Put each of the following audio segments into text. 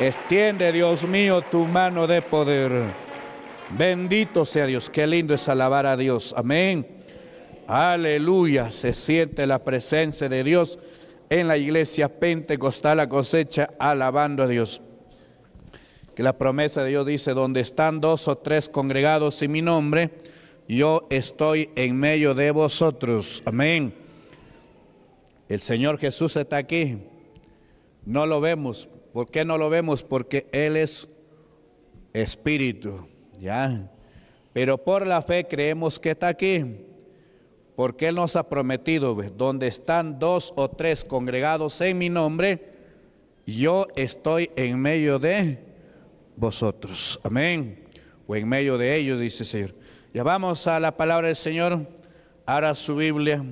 Extiende, Dios mío, tu mano de poder. Bendito sea Dios. Qué lindo es alabar a Dios. Amén. Aleluya. Se siente la presencia de Dios en la iglesia pentecostal, a cosecha, alabando a Dios. Que la promesa de Dios dice, donde están dos o tres congregados en mi nombre, yo estoy en medio de vosotros. Amén. El Señor Jesús está aquí. No lo vemos, ¿Por qué no lo vemos? Porque Él es espíritu, ¿ya? Pero por la fe creemos que está aquí, porque Él nos ha prometido, donde están dos o tres congregados en mi nombre, yo estoy en medio de vosotros, amén, o en medio de ellos, dice el Señor. Ya vamos a la palabra del Señor, ahora su Biblia,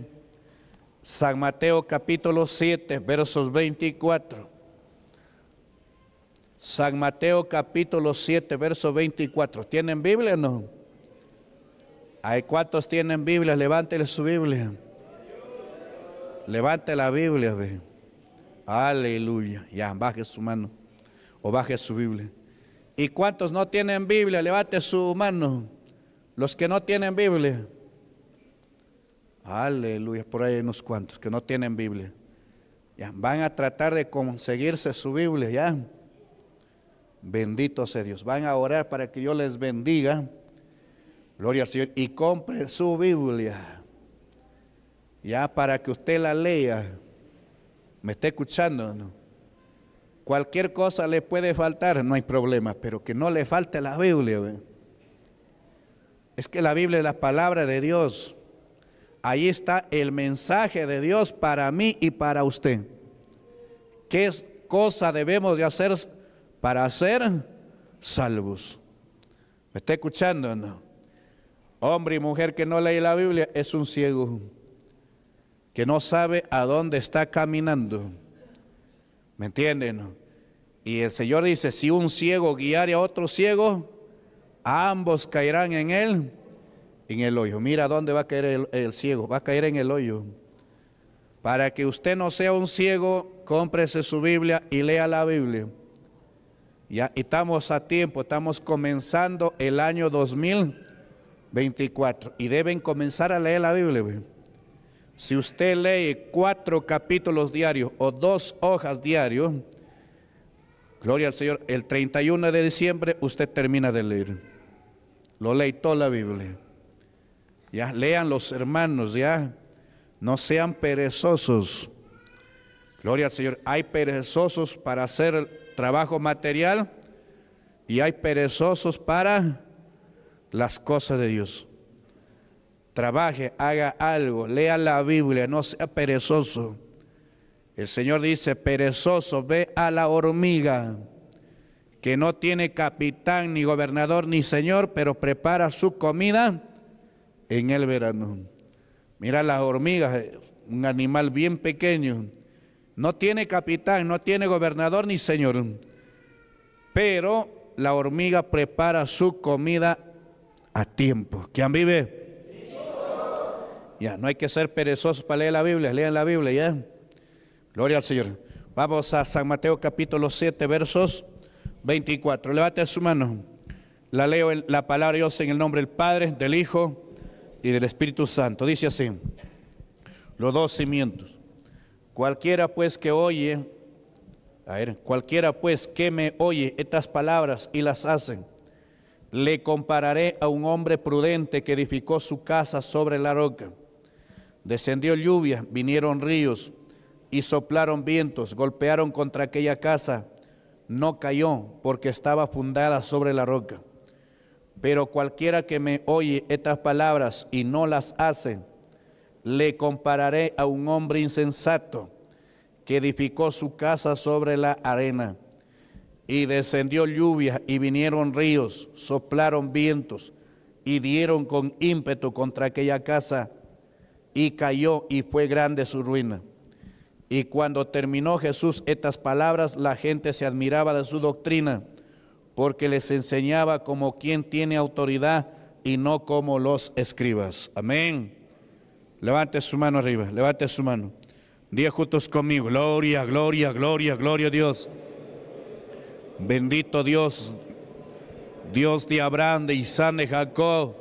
San Mateo capítulo 7, versos 24. San Mateo capítulo 7, verso 24. ¿Tienen Biblia o no? ¿Hay cuántos tienen Biblia? Levántele su Biblia. Levante la Biblia, ve. Aleluya. Ya, baje su mano. O baje su Biblia. ¿Y cuántos no tienen Biblia? Levante su mano. Los que no tienen Biblia. Aleluya. Por ahí hay unos cuantos que no tienen Biblia. Ya, van a tratar de conseguirse su Biblia, ya Bendito sea Dios. Van a orar para que Dios les bendiga. Gloria al Señor. Y compre su Biblia. Ya para que usted la lea. ¿Me está escuchando? No? Cualquier cosa le puede faltar, no hay problema, pero que no le falte la Biblia. Es que la Biblia es la palabra de Dios. Ahí está el mensaje de Dios para mí y para usted. ¿Qué cosa debemos de hacer para ser salvos. ¿Me está escuchando Hombre y mujer que no lee la Biblia es un ciego, que no sabe a dónde está caminando. ¿Me entienden? Y el Señor dice, si un ciego guiare a otro ciego, ambos caerán en él, en el hoyo. Mira dónde va a caer el, el ciego, va a caer en el hoyo. Para que usted no sea un ciego, cómprese su Biblia y lea la Biblia. Ya estamos a tiempo, estamos comenzando el año 2024 y deben comenzar a leer la Biblia. Si usted lee cuatro capítulos diarios o dos hojas diarios, gloria al Señor, el 31 de diciembre usted termina de leer. Lo leí toda la Biblia. Ya, lean los hermanos, ya. No sean perezosos. Gloria al Señor. Hay perezosos para hacer trabajo material y hay perezosos para las cosas de Dios. Trabaje, haga algo, lea la Biblia, no sea perezoso. El Señor dice, perezoso, ve a la hormiga, que no tiene capitán, ni gobernador, ni señor, pero prepara su comida en el verano. Mira las hormigas, un animal bien pequeño, no tiene capitán, no tiene gobernador ni señor. Pero la hormiga prepara su comida a tiempo. ¿Quién vive? Ya, no hay que ser perezosos para leer la Biblia, lean la Biblia ya. Gloria al Señor. Vamos a San Mateo capítulo 7, versos 24. Levante su mano. La leo la palabra de Dios en el nombre del Padre, del Hijo y del Espíritu Santo. Dice así, los dos cimientos. Cualquiera pues que oye, a ver, cualquiera pues que me oye estas palabras y las hacen, le compararé a un hombre prudente que edificó su casa sobre la roca. Descendió lluvia, vinieron ríos y soplaron vientos, golpearon contra aquella casa. No cayó porque estaba fundada sobre la roca. Pero cualquiera que me oye estas palabras y no las hace, le compararé a un hombre insensato que edificó su casa sobre la arena. Y descendió lluvia y vinieron ríos, soplaron vientos y dieron con ímpetu contra aquella casa y cayó y fue grande su ruina. Y cuando terminó Jesús estas palabras, la gente se admiraba de su doctrina, porque les enseñaba como quien tiene autoridad y no como los escribas. Amén. Levante su mano arriba, levante su mano. día juntos conmigo, gloria, gloria, gloria, gloria a Dios. Bendito Dios, Dios de Abraham, de Isaac, de Jacob.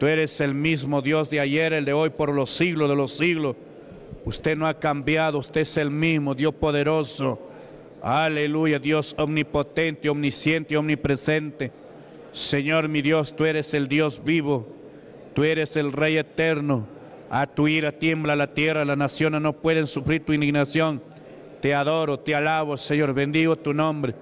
Tú eres el mismo Dios de ayer, el de hoy, por los siglos de los siglos. Usted no ha cambiado, usted es el mismo Dios poderoso. Aleluya, Dios omnipotente, omnisciente, omnipresente. Señor mi Dios, tú eres el Dios vivo, tú eres el Rey eterno. A tu ira tiembla la tierra, las naciones no pueden sufrir tu indignación. Te adoro, te alabo, Señor, bendigo tu nombre,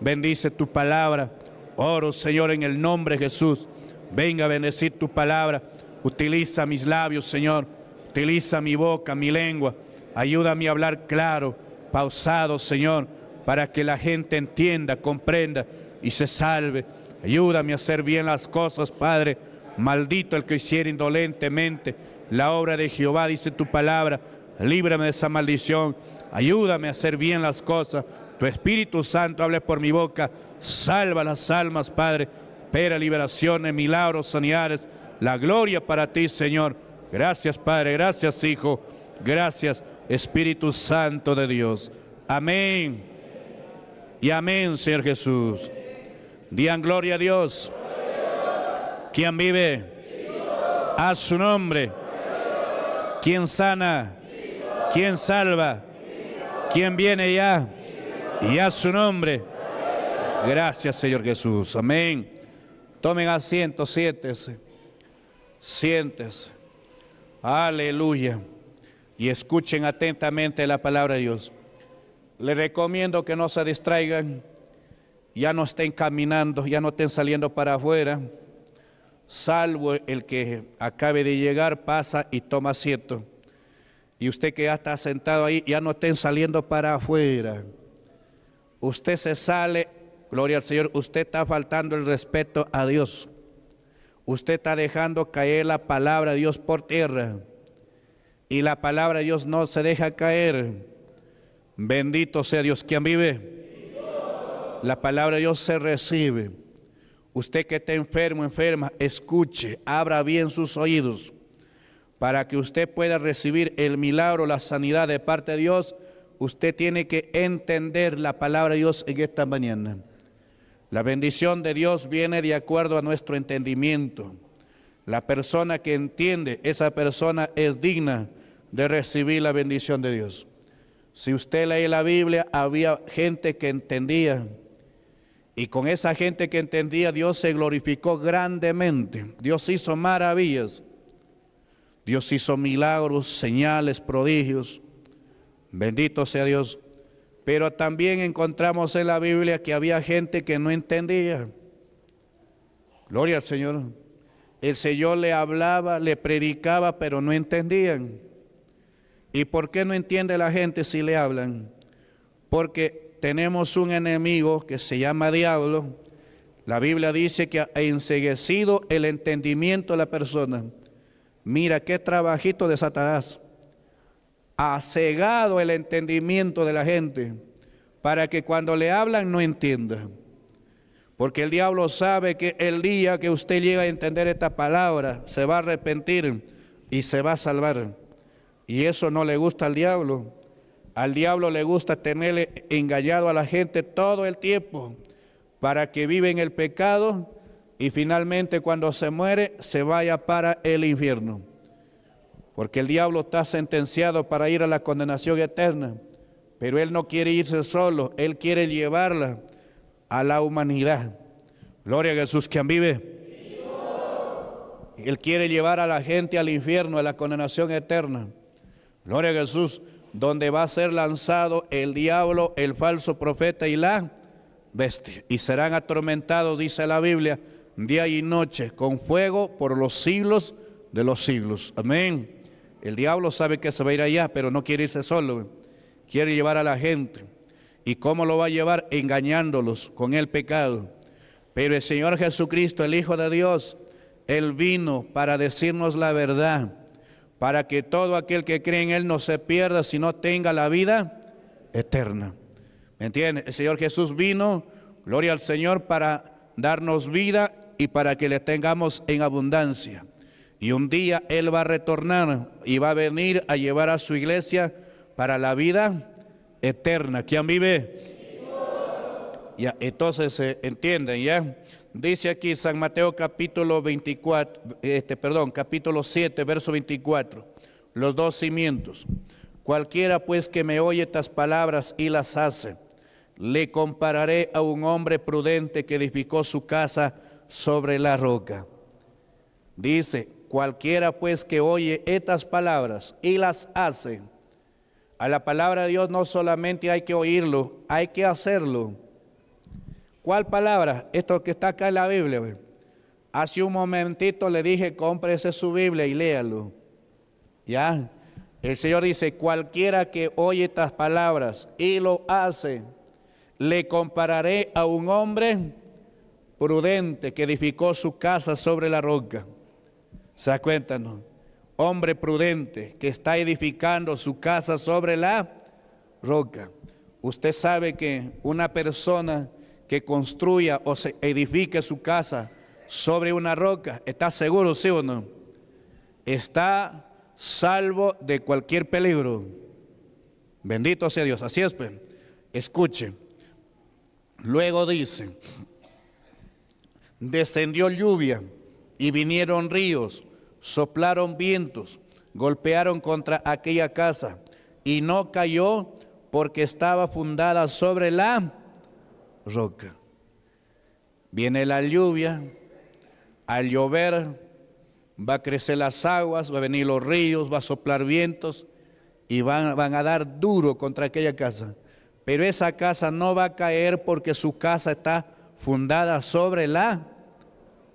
bendice tu palabra. Oro, Señor, en el nombre de Jesús. Venga a bendecir tu palabra. Utiliza mis labios, Señor. Utiliza mi boca, mi lengua. Ayúdame a hablar claro, pausado, Señor, para que la gente entienda, comprenda y se salve. Ayúdame a hacer bien las cosas, Padre. Maldito el que hiciera indolentemente la obra de Jehová, dice tu palabra, líbrame de esa maldición, ayúdame a hacer bien las cosas, tu Espíritu Santo hable por mi boca, salva las almas, Padre, espera liberaciones, milagros, sanidades, la gloria para ti, Señor. Gracias, Padre, gracias, Hijo, gracias, Espíritu Santo de Dios. Amén. Y amén, Señor Jesús. Dian gloria a Dios. Quien vive? A su nombre. ¿Quién sana? ¿Quién salva? ¿Quién viene ya? Y a su nombre. Gracias, Señor Jesús. Amén. Tomen asiento, siéntese. Siéntese. Aleluya. Y escuchen atentamente la palabra de Dios. Les recomiendo que no se distraigan. Ya no estén caminando, ya no estén saliendo para afuera salvo el que acabe de llegar, pasa y toma asiento. Y usted que ya está sentado ahí, ya no estén saliendo para afuera. Usted se sale, gloria al Señor, usted está faltando el respeto a Dios. Usted está dejando caer la palabra de Dios por tierra. Y la palabra de Dios no se deja caer. Bendito sea Dios quien vive. La palabra de Dios se recibe. Usted que está enfermo, enferma, escuche, abra bien sus oídos para que usted pueda recibir el milagro, la sanidad de parte de Dios. Usted tiene que entender la palabra de Dios en esta mañana. La bendición de Dios viene de acuerdo a nuestro entendimiento. La persona que entiende, esa persona es digna de recibir la bendición de Dios. Si usted lee la Biblia, había gente que entendía, y con esa gente que entendía, Dios se glorificó grandemente. Dios hizo maravillas. Dios hizo milagros, señales, prodigios. Bendito sea Dios. Pero también encontramos en la Biblia que había gente que no entendía. Gloria al Señor. El Señor le hablaba, le predicaba, pero no entendían. ¿Y por qué no entiende la gente si le hablan? Porque tenemos un enemigo que se llama diablo. La Biblia dice que ha enseguecido el entendimiento de la persona. Mira qué trabajito de Satanás. Ha cegado el entendimiento de la gente para que cuando le hablan no entienda. Porque el diablo sabe que el día que usted llega a entender esta palabra, se va a arrepentir y se va a salvar. Y eso no le gusta al diablo. Al diablo le gusta tenerle engañado a la gente todo el tiempo para que viva en el pecado y finalmente cuando se muere se vaya para el infierno. Porque el diablo está sentenciado para ir a la condenación eterna, pero él no quiere irse solo, él quiere llevarla a la humanidad. Gloria a Jesús, quien vive. Él quiere llevar a la gente al infierno, a la condenación eterna. Gloria a Jesús donde va a ser lanzado el diablo, el falso profeta y la bestia. Y serán atormentados, dice la Biblia, día y noche, con fuego por los siglos de los siglos. Amén. El diablo sabe que se va a ir allá, pero no quiere irse solo. Quiere llevar a la gente. ¿Y cómo lo va a llevar? Engañándolos con el pecado. Pero el Señor Jesucristo, el Hijo de Dios, Él vino para decirnos la verdad para que todo aquel que cree en Él no se pierda, sino tenga la vida eterna. ¿Me entiendes? El Señor Jesús vino, gloria al Señor, para darnos vida y para que le tengamos en abundancia. Y un día Él va a retornar y va a venir a llevar a su iglesia para la vida eterna. ¿Quién vive? Y entonces, ¿entienden ya? Dice aquí San Mateo capítulo 24, este, perdón, capítulo 7, verso 24, los dos cimientos. Cualquiera pues que me oye estas palabras y las hace, le compararé a un hombre prudente que edificó su casa sobre la roca. Dice, cualquiera pues que oye estas palabras y las hace, a la palabra de Dios no solamente hay que oírlo, hay que hacerlo. ¿Cuál palabra? Esto que está acá en la Biblia. Hace un momentito le dije, cómprese su Biblia y léalo. ¿Ya? El Señor dice, cualquiera que oye estas palabras y lo hace, le compararé a un hombre prudente que edificó su casa sobre la roca. ¿Se acuerdan? Hombre prudente que está edificando su casa sobre la roca. Usted sabe que una persona que construya o se edifique su casa sobre una roca, ¿está seguro, sí o no? Está salvo de cualquier peligro. Bendito sea Dios. Así es, pues. Escuche. Luego dice, descendió lluvia y vinieron ríos, soplaron vientos, golpearon contra aquella casa y no cayó porque estaba fundada sobre la roca. Viene la lluvia, al llover va a crecer las aguas, va a venir los ríos, va a soplar vientos y van, a dar duro contra aquella casa. Pero esa casa no va a caer porque su casa está fundada sobre la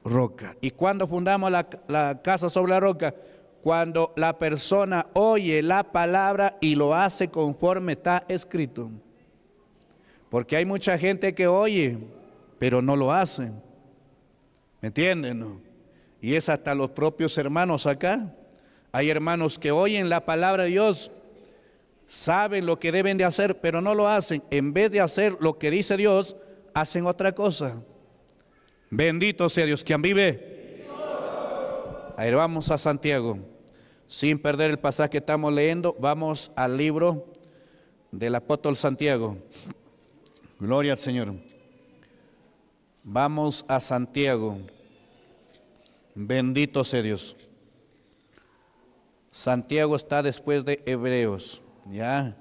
roca. ¿Y cuando fundamos la, la casa sobre la roca? Cuando la persona oye la palabra y lo hace conforme está escrito. Porque hay mucha gente que oye, pero no lo hace. ¿Me entienden? Y es hasta los propios hermanos acá. Hay hermanos que oyen la palabra de Dios, saben lo que deben de hacer, pero no lo hacen. En vez de hacer lo que dice Dios, hacen otra cosa. Bendito sea Dios, quien vive. Ahí vamos a Santiago. Sin perder el pasaje que estamos leyendo, vamos al libro del apóstol Santiago. Gloria al Señor. Vamos a Santiago. Bendito sea Dios. Santiago está después de Hebreos, ¿ya?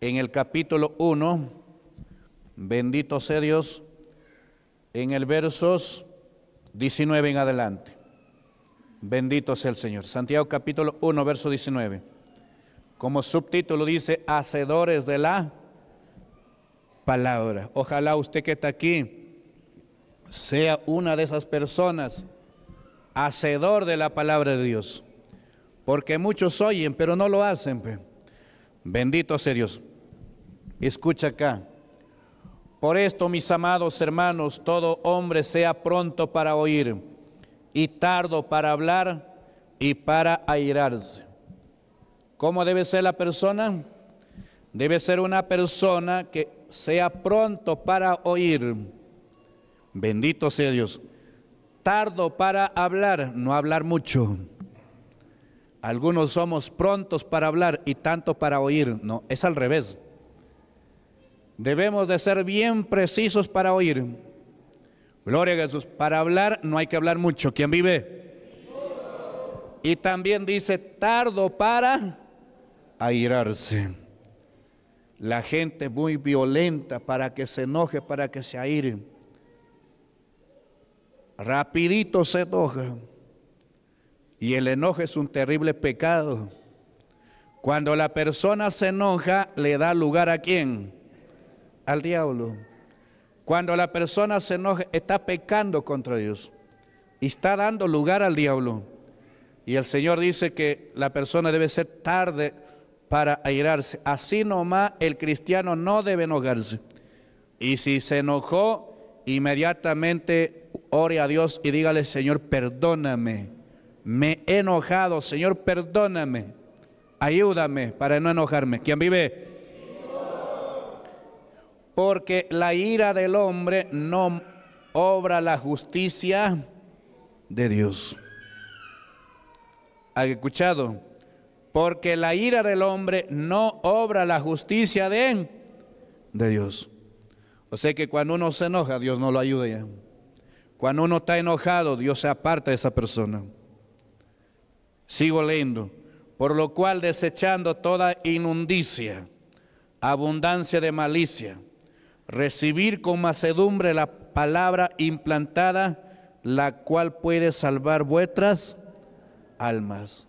En el capítulo 1, bendito sea Dios, en el versos 19 en adelante. Bendito sea el Señor. Santiago capítulo 1, verso 19. Como subtítulo dice, Hacedores de la palabra. Ojalá usted que está aquí sea una de esas personas, hacedor de la palabra de Dios. Porque muchos oyen, pero no lo hacen. Bendito sea Dios. Escucha acá. Por esto, mis amados hermanos, todo hombre sea pronto para oír y tardo para hablar y para airarse. ¿Cómo debe ser la persona? Debe ser una persona que sea pronto para oír. Bendito sea Dios. Tardo para hablar, no hablar mucho. Algunos somos prontos para hablar y tanto para oír. No, es al revés. Debemos de ser bien precisos para oír. Gloria a Jesús. Para hablar no hay que hablar mucho. ¿Quién vive? Y también dice, tardo para airarse. La gente muy violenta para que se enoje, para que se aire. Rapidito se enoja. Y el enojo es un terrible pecado. Cuando la persona se enoja, le da lugar a quién? Al diablo. Cuando la persona se enoja, está pecando contra Dios. Y está dando lugar al diablo. Y el Señor dice que la persona debe ser tarde para airarse. Así nomás el cristiano no debe enojarse. Y si se enojó, inmediatamente ore a Dios y dígale, Señor, perdóname. Me he enojado, Señor, perdóname. Ayúdame para no enojarme. ¿Quién vive? Porque la ira del hombre no obra la justicia de Dios. ¿Han escuchado? porque la ira del hombre no obra la justicia de, Dios. O sea que cuando uno se enoja, Dios no lo ayuda Cuando uno está enojado, Dios se aparta de esa persona. Sigo leyendo. Por lo cual desechando toda inundicia, abundancia de malicia, recibir con macedumbre la palabra implantada, la cual puede salvar vuestras almas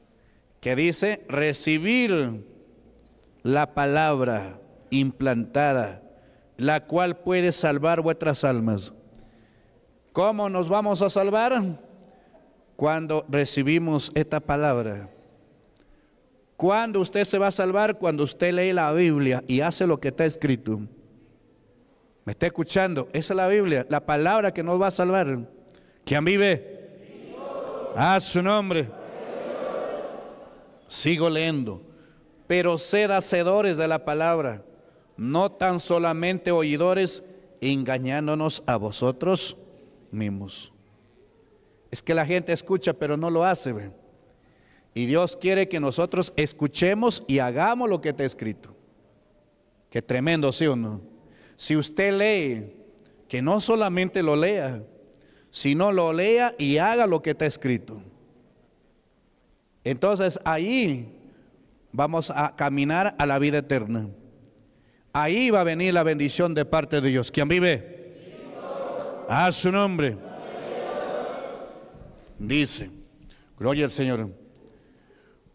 que dice recibir la palabra implantada, la cual puede salvar vuestras almas. ¿Cómo nos vamos a salvar? Cuando recibimos esta palabra. ¿Cuándo usted se va a salvar? Cuando usted lee la Biblia y hace lo que está escrito. ¿Me está escuchando? Esa es la Biblia, la palabra que nos va a salvar. ¿Quién vive? A su nombre. Sigo leyendo. Pero sed hacedores de la palabra, no tan solamente oidores, engañándonos a vosotros mismos. Es que la gente escucha, pero no lo hace. Y Dios quiere que nosotros escuchemos y hagamos lo que está escrito. Qué tremendo, ¿sí o no? Si usted lee, que no solamente lo lea, sino lo lea y haga lo que está escrito. Entonces ahí vamos a caminar a la vida eterna. Ahí va a venir la bendición de parte de Dios. ¿Quién vive? A su nombre. Dice, gloria al Señor.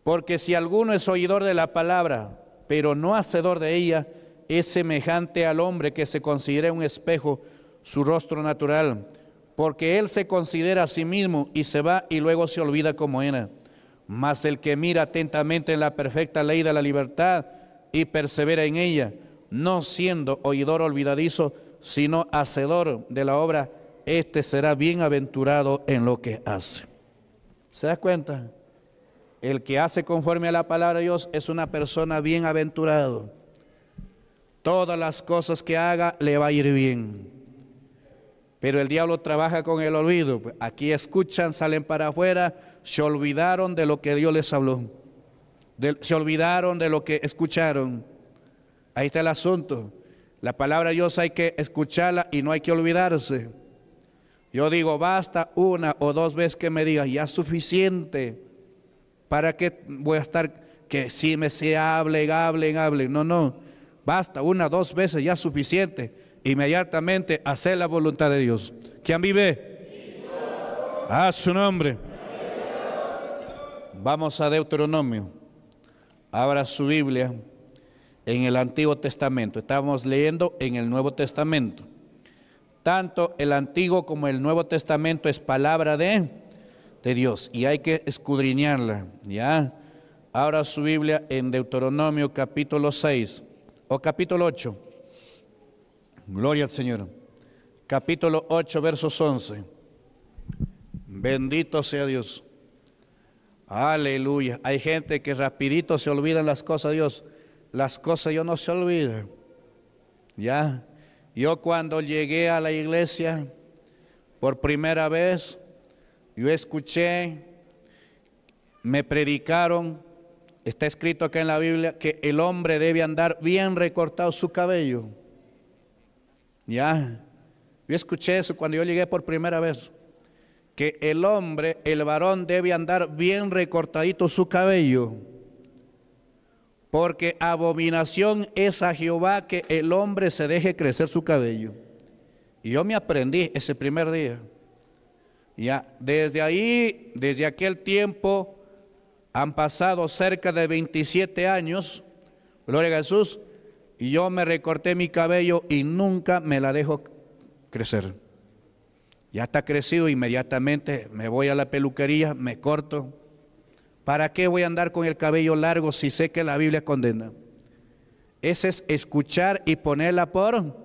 Porque si alguno es oidor de la palabra, pero no hacedor de ella, es semejante al hombre que se considera un espejo, su rostro natural, porque él se considera a sí mismo y se va y luego se olvida como era. Mas el que mira atentamente en la perfecta ley de la libertad y persevera en ella, no siendo oidor olvidadizo, sino hacedor de la obra, éste será bienaventurado en lo que hace. ¿Se da cuenta? El que hace conforme a la palabra de Dios es una persona bienaventurada. Todas las cosas que haga le va a ir bien. Pero el diablo trabaja con el olvido. Aquí escuchan, salen para afuera, se olvidaron de lo que Dios les habló. se olvidaron de lo que escucharon. Ahí está el asunto. La palabra Dios hay que escucharla y no hay que olvidarse. Yo digo, basta una o dos veces que me digas, ya es suficiente. ¿Para que voy a estar que si me sea, hable, hable, hable, No, no. Basta una, dos veces, ya es suficiente inmediatamente hacer la voluntad de Dios. ¿Quién vive? A su nombre. Vamos a Deuteronomio. Abra su Biblia en el Antiguo Testamento. Estamos leyendo en el Nuevo Testamento. Tanto el Antiguo como el Nuevo Testamento es palabra de, de Dios y hay que escudriñarla. ¿ya? Abra su Biblia en Deuteronomio capítulo 6 o capítulo 8. Gloria al Señor. Capítulo 8, versos 11. Bendito sea Dios. Aleluya. Hay gente que rapidito se olvidan las cosas Dios. Las cosas yo no se olvida. Ya. Yo cuando llegué a la iglesia por primera vez, yo escuché, me predicaron, está escrito acá en la Biblia, que el hombre debe andar bien recortado su cabello. Ya, yo escuché eso cuando yo llegué por primera vez, que el hombre, el varón debe andar bien recortadito su cabello, porque abominación es a Jehová que el hombre se deje crecer su cabello. Y yo me aprendí ese primer día. Ya, desde ahí, desde aquel tiempo, han pasado cerca de 27 años. Gloria a Jesús yo me recorté mi cabello y nunca me la dejo crecer. Ya está crecido, inmediatamente me voy a la peluquería, me corto. ¿Para qué voy a andar con el cabello largo si sé que la Biblia condena? Ese es escuchar y ponerla por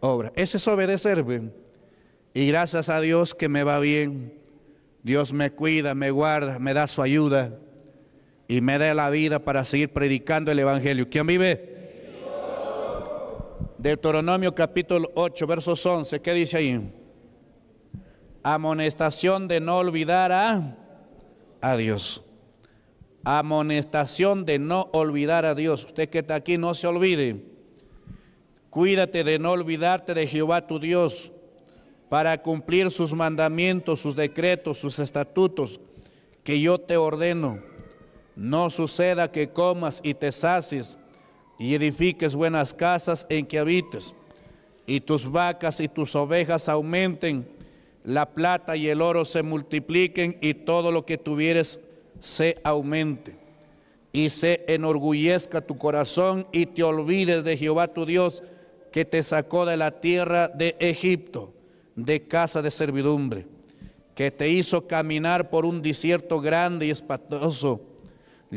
obra. Ese es obedecer. Y gracias a Dios que me va bien. Dios me cuida, me guarda, me da su ayuda y me da la vida para seguir predicando el Evangelio. ¿Quién vive? Deuteronomio capítulo 8, versos 11, ¿qué dice ahí? Amonestación de no olvidar a, Dios. Amonestación de no olvidar a Dios. Usted que está aquí, no se olvide. Cuídate de no olvidarte de Jehová tu Dios para cumplir sus mandamientos, sus decretos, sus estatutos que yo te ordeno. No suceda que comas y te sacies y edifiques buenas casas en que habites, y tus vacas y tus ovejas aumenten, la plata y el oro se multipliquen, y todo lo que tuvieres se aumente. Y se enorgullezca tu corazón y te olvides de Jehová tu Dios, que te sacó de la tierra de Egipto, de casa de servidumbre, que te hizo caminar por un desierto grande y espantoso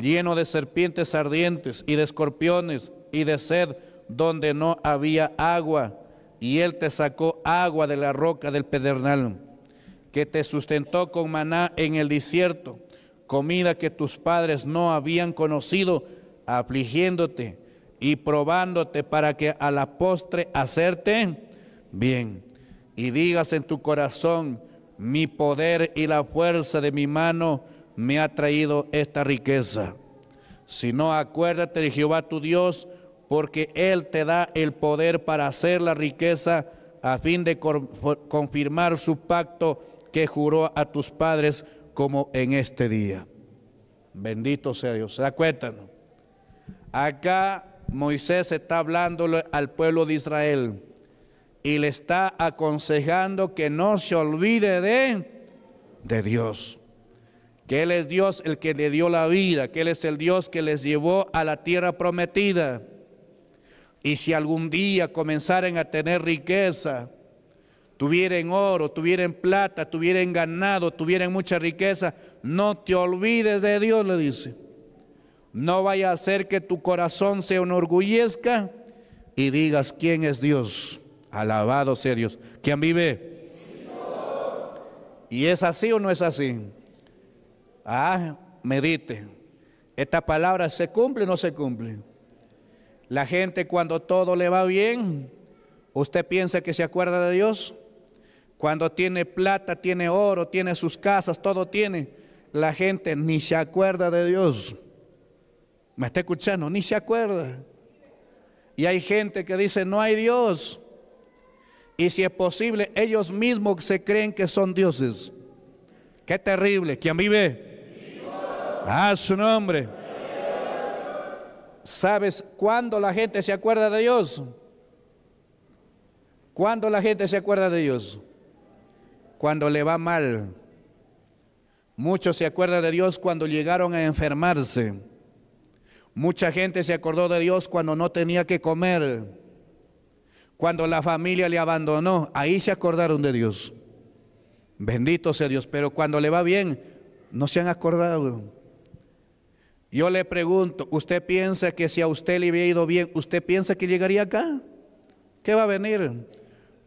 lleno de serpientes ardientes y de escorpiones y de sed, donde no había agua, y él te sacó agua de la roca del pedernal, que te sustentó con maná en el desierto, comida que tus padres no habían conocido, afligiéndote y probándote para que a la postre hacerte bien. Y digas en tu corazón, mi poder y la fuerza de mi mano, me ha traído esta riqueza. ...si no acuérdate de Jehová tu Dios, porque Él te da el poder para hacer la riqueza a fin de confirmar su pacto que juró a tus padres como en este día. Bendito sea Dios. ¿Se Acá Moisés está hablando al pueblo de Israel y le está aconsejando que no se olvide de, de Dios que Él es Dios el que le dio la vida, que Él es el Dios que les llevó a la tierra prometida. Y si algún día comenzaren a tener riqueza, tuvieran oro, tuvieran plata, tuvieran ganado, tuvieren mucha riqueza, no te olvides de Dios, le dice. No vaya a hacer que tu corazón se enorgullezca y digas quién es Dios. Alabado sea Dios. ¿Quién vive? Y es así o no es así. Ah, medite. Esta palabra se cumple o no se cumple. La gente cuando todo le va bien, usted piensa que se acuerda de Dios. Cuando tiene plata, tiene oro, tiene sus casas, todo tiene. La gente ni se acuerda de Dios. ¿Me está escuchando? Ni se acuerda. Y hay gente que dice, no hay Dios. Y si es posible, ellos mismos se creen que son dioses. Qué terrible. ¿Quién vive? A ah, su nombre. ¿Sabes cuándo la gente se acuerda de Dios? ¿Cuándo la gente se acuerda de Dios? Cuando le va mal. Muchos se acuerdan de Dios cuando llegaron a enfermarse. Mucha gente se acordó de Dios cuando no tenía que comer. Cuando la familia le abandonó, ahí se acordaron de Dios. Bendito sea Dios, pero cuando le va bien, no se han acordado. Yo le pregunto, ¿usted piensa que si a usted le hubiera ido bien, usted piensa que llegaría acá? ¿Qué va a venir?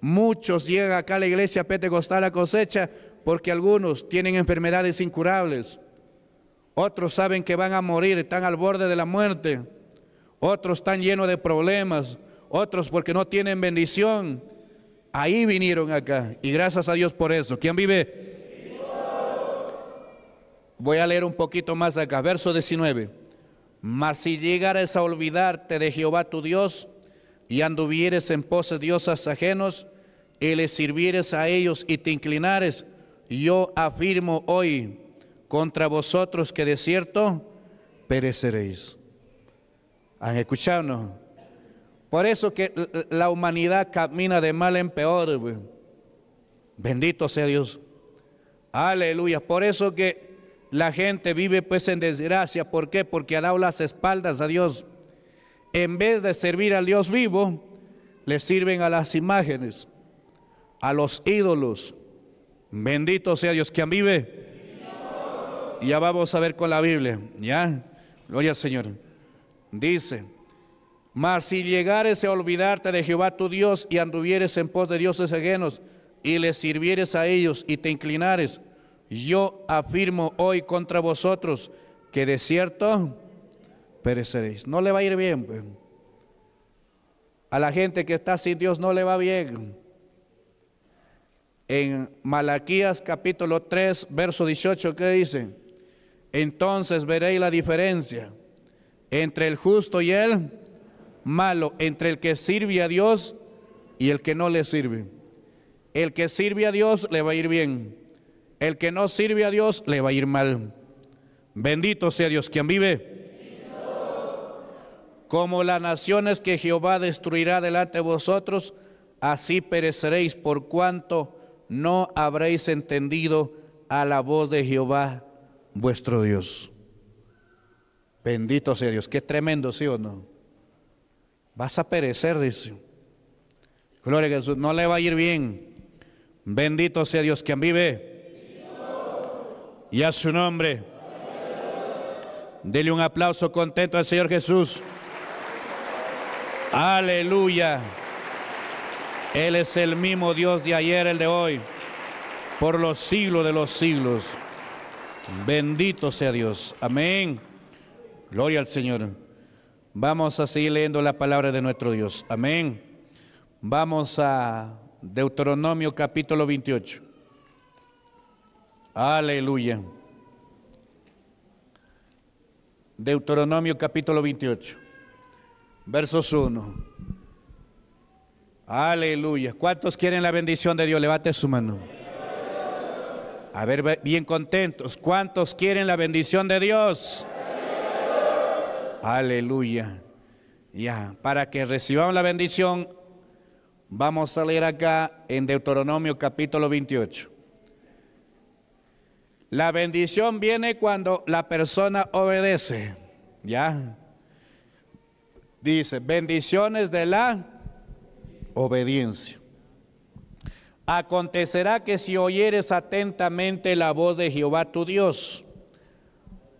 Muchos llegan acá a la iglesia pentecostal a cosecha porque algunos tienen enfermedades incurables. Otros saben que van a morir, están al borde de la muerte. Otros están llenos de problemas. Otros porque no tienen bendición. Ahí vinieron acá. Y gracias a Dios por eso. ¿Quién vive? Voy a leer un poquito más acá, verso 19. Mas si llegares a olvidarte de Jehová tu Dios y anduvieres en pos de diosas ajenos y les sirvieres a ellos y te inclinares, yo afirmo hoy contra vosotros que de cierto pereceréis. ¿Han escuchado? Por eso que la humanidad camina de mal en peor. Bendito sea Dios. Aleluya. Por eso que la gente vive pues en desgracia. ¿Por qué? Porque ha dado las espaldas a Dios. En vez de servir al Dios vivo, le sirven a las imágenes, a los ídolos. Bendito sea Dios. quien vive? Ya vamos a ver con la Biblia. Ya. Gloria al Señor. Dice. Mas si llegares a olvidarte de Jehová tu Dios y anduvieres en pos de dioses ajenos y les sirvieres a ellos y te inclinares yo afirmo hoy contra vosotros que de cierto pereceréis. No le va a ir bien. Pues. A la gente que está sin Dios no le va bien. En Malaquías capítulo 3, verso 18, ¿qué dice? Entonces veréis la diferencia entre el justo y el malo, entre el que sirve a Dios y el que no le sirve. El que sirve a Dios le va a ir bien. El que no sirve a Dios le va a ir mal. Bendito sea Dios quien vive. Como las naciones que Jehová destruirá delante de vosotros, así pereceréis por cuanto no habréis entendido a la voz de Jehová vuestro Dios. Bendito sea Dios, qué tremendo, ¿sí o no? Vas a perecer, dice. Gloria a Jesús, no le va a ir bien. Bendito sea Dios quien vive y a su nombre. Dele un aplauso contento al Señor Jesús. Aleluya. Él es el mismo Dios de ayer, el de hoy, por los siglos de los siglos. Bendito sea Dios. Amén. Gloria al Señor. Vamos a seguir leyendo la palabra de nuestro Dios. Amén. Vamos a Deuteronomio capítulo 28. Aleluya. Deuteronomio capítulo 28, versos 1. Aleluya. ¿Cuántos quieren la bendición de Dios? Levante su mano. A ver, bien contentos. ¿Cuántos quieren la bendición de Dios? Aleluya. Ya, para que recibamos la bendición, vamos a leer acá en Deuteronomio capítulo 28. La bendición viene cuando la persona obedece. ¿Ya? Dice, bendiciones de la obediencia. Acontecerá que si oyeres atentamente la voz de Jehová tu Dios,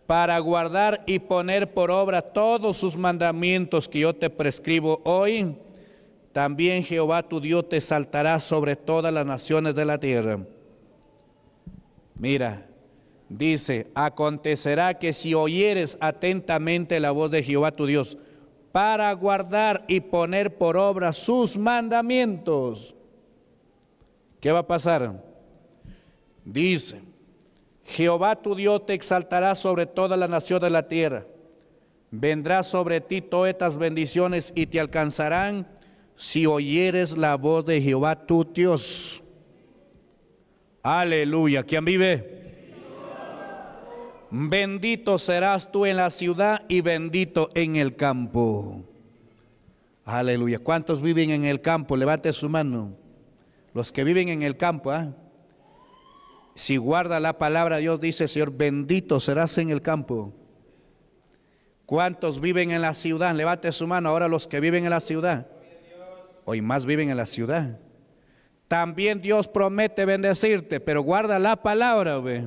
para guardar y poner por obra todos sus mandamientos que yo te prescribo hoy, también Jehová tu Dios te saltará sobre todas las naciones de la tierra. Mira, Dice, acontecerá que si oyeres atentamente la voz de Jehová tu Dios, para guardar y poner por obra sus mandamientos, ¿qué va a pasar? Dice, Jehová tu Dios te exaltará sobre toda la nación de la tierra. Vendrá sobre ti todas estas bendiciones y te alcanzarán si oyeres la voz de Jehová tu Dios. Aleluya. ¿Quién vive? Bendito serás tú en la ciudad y bendito en el campo. Aleluya. ¿Cuántos viven en el campo? Levante su mano. Los que viven en el campo, ¿ah? si guarda la palabra, Dios dice, Señor, bendito serás en el campo. ¿Cuántos viven en la ciudad? Levante su mano ahora los que viven en la ciudad. Hoy más viven en la ciudad. También Dios promete bendecirte, pero guarda la palabra. Ve.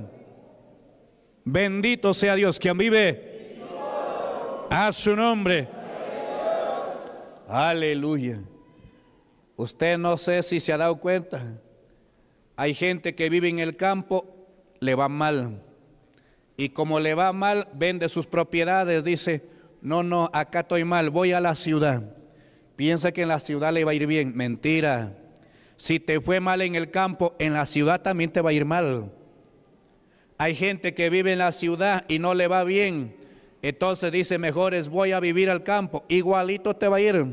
Bendito sea Dios. quien vive? A su nombre. Aleluya. Usted no sé si se ha dado cuenta. Hay gente que vive en el campo, le va mal. Y como le va mal, vende sus propiedades, dice, no, no, acá estoy mal, voy a la ciudad. Piensa que en la ciudad le va a ir bien. Mentira. Si te fue mal en el campo, en la ciudad también te va a ir mal. Hay gente que vive en la ciudad y no le va bien. Entonces dice, mejores voy a vivir al campo. Igualito te va a ir.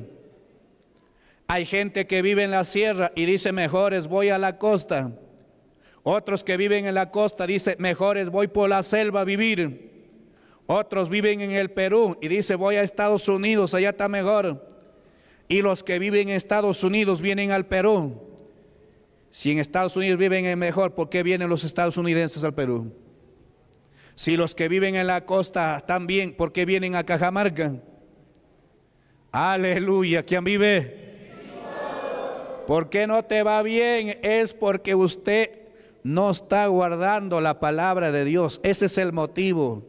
Hay gente que vive en la sierra y dice, mejores voy a la costa. Otros que viven en la costa dice, mejores voy por la selva a vivir. Otros viven en el Perú y dice, voy a Estados Unidos, allá está mejor. Y los que viven en Estados Unidos vienen al Perú. Si en Estados Unidos viven mejor, ¿por qué vienen los estadounidenses al Perú? Si los que viven en la costa también, ¿por qué vienen a Cajamarca? Aleluya, ¿quién vive? ¿Por qué no te va bien? Es porque usted no está guardando la palabra de Dios. Ese es el motivo.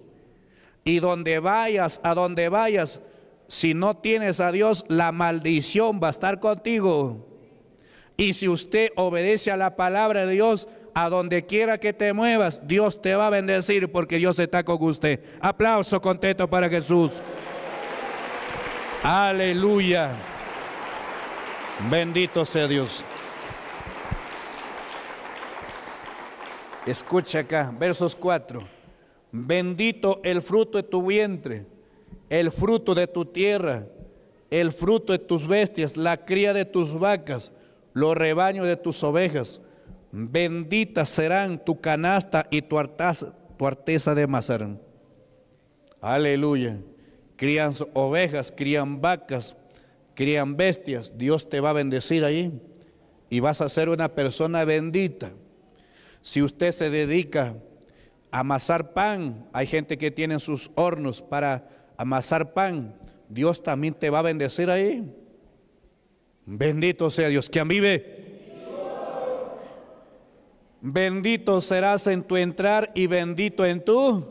Y donde vayas, a donde vayas, si no tienes a Dios, la maldición va a estar contigo. Y si usted obedece a la palabra de Dios, a donde quiera que te muevas, Dios te va a bendecir porque Dios está con usted. Aplauso contento para Jesús. Aleluya. Bendito sea Dios. Escucha acá, versos 4. Bendito el fruto de tu vientre, el fruto de tu tierra, el fruto de tus bestias, la cría de tus vacas los rebaños de tus ovejas. Benditas serán tu canasta y tu artesa tu arteza de amasar. Aleluya. Crían ovejas, crían vacas, crían bestias. Dios te va a bendecir ahí y vas a ser una persona bendita. Si usted se dedica a amasar pan, hay gente que tiene sus hornos para amasar pan. Dios también te va a bendecir ahí. Bendito sea Dios. quien vive? Bendito serás en tu entrar y bendito en tu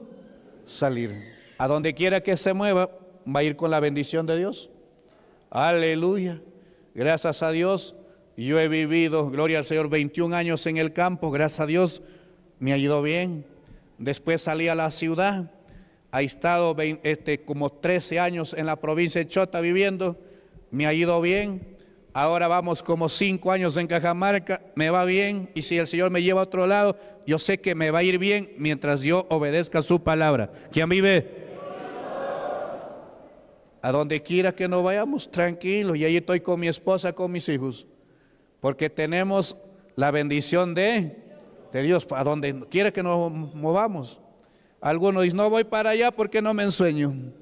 salir. A donde quiera que se mueva, va a ir con la bendición de Dios. Aleluya. Gracias a Dios. Yo he vivido, gloria al Señor, 21 años en el campo. Gracias a Dios me ha ido bien. Después salí a la ciudad. Ha estado este, como 13 años en la provincia de Chota viviendo. Me ha ido bien. Ahora vamos como cinco años en Cajamarca, me va bien y si el Señor me lleva a otro lado, yo sé que me va a ir bien mientras yo obedezca su palabra. ¿Quién vive? A donde quiera que nos vayamos, tranquilo. Y ahí estoy con mi esposa, con mis hijos. Porque tenemos la bendición de, de Dios, a donde quiera que nos movamos. Algunos dicen, no voy para allá porque no me ensueño.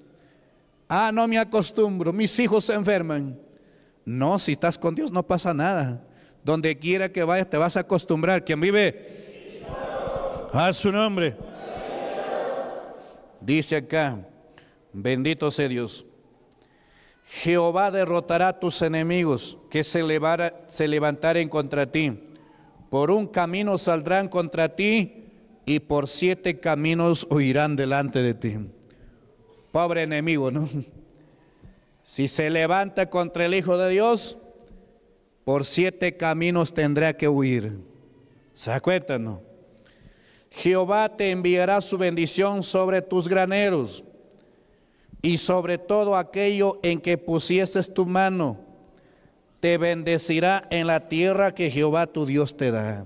Ah, no me acostumbro, mis hijos se enferman. No, si estás con Dios no pasa nada. Donde quiera que vayas te vas a acostumbrar. Quien vive a su nombre. Dice acá, bendito sea Dios. Jehová derrotará a tus enemigos que se, se levantaren contra ti. Por un camino saldrán contra ti y por siete caminos huirán delante de ti. Pobre enemigo, ¿no? Si se levanta contra el Hijo de Dios, por siete caminos tendrá que huir. ¿Se acuerdan? Jehová te enviará su bendición sobre tus graneros y sobre todo aquello en que pusieses tu mano. Te bendecirá en la tierra que Jehová tu Dios te da.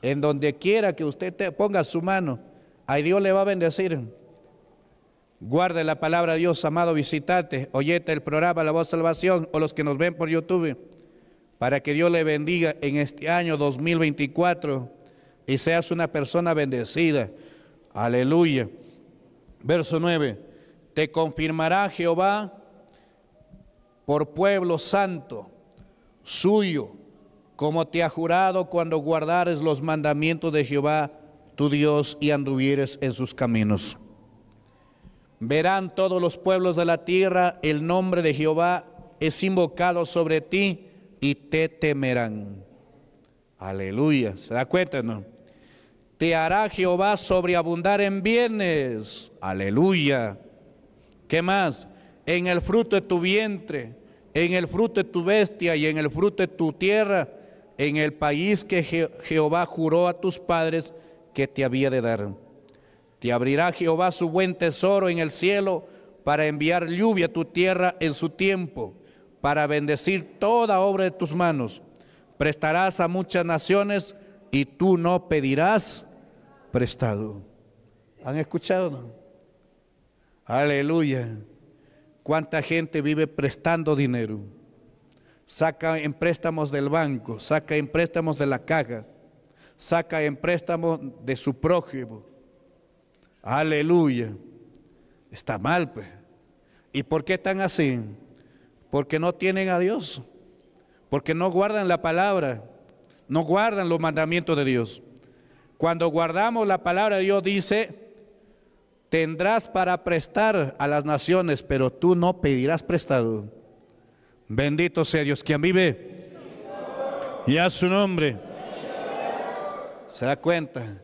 En donde quiera que usted ponga su mano, ahí Dios le va a bendecir. Guarda la palabra de Dios, amado visitante, oyete el programa La Voz de Salvación o los que nos ven por YouTube, para que Dios le bendiga en este año 2024 y seas una persona bendecida. Aleluya. Verso 9. Te confirmará Jehová por pueblo santo suyo, como te ha jurado cuando guardares los mandamientos de Jehová, tu Dios, y anduvieres en sus caminos. Verán todos los pueblos de la tierra el nombre de Jehová es invocado sobre ti y te temerán. Aleluya. ¿Se da cuenta, no? Te hará Jehová sobreabundar en bienes. Aleluya. ¿Qué más? En el fruto de tu vientre, en el fruto de tu bestia y en el fruto de tu tierra, en el país que Jehová juró a tus padres que te había de dar. Te abrirá Jehová su buen tesoro en el cielo para enviar lluvia a tu tierra en su tiempo, para bendecir toda obra de tus manos. Prestarás a muchas naciones y tú no pedirás prestado. ¿Han escuchado? Aleluya. ¿Cuánta gente vive prestando dinero? Saca en préstamos del banco, saca en préstamos de la caja, saca en préstamos de su prójimo, Aleluya. Está mal, pues. ¿Y por qué están así? Porque no tienen a Dios. Porque no guardan la palabra. No guardan los mandamientos de Dios. Cuando guardamos la palabra Dios dice, tendrás para prestar a las naciones, pero tú no pedirás prestado. Bendito sea Dios, quien vive. Y a su nombre. ¿Se da cuenta?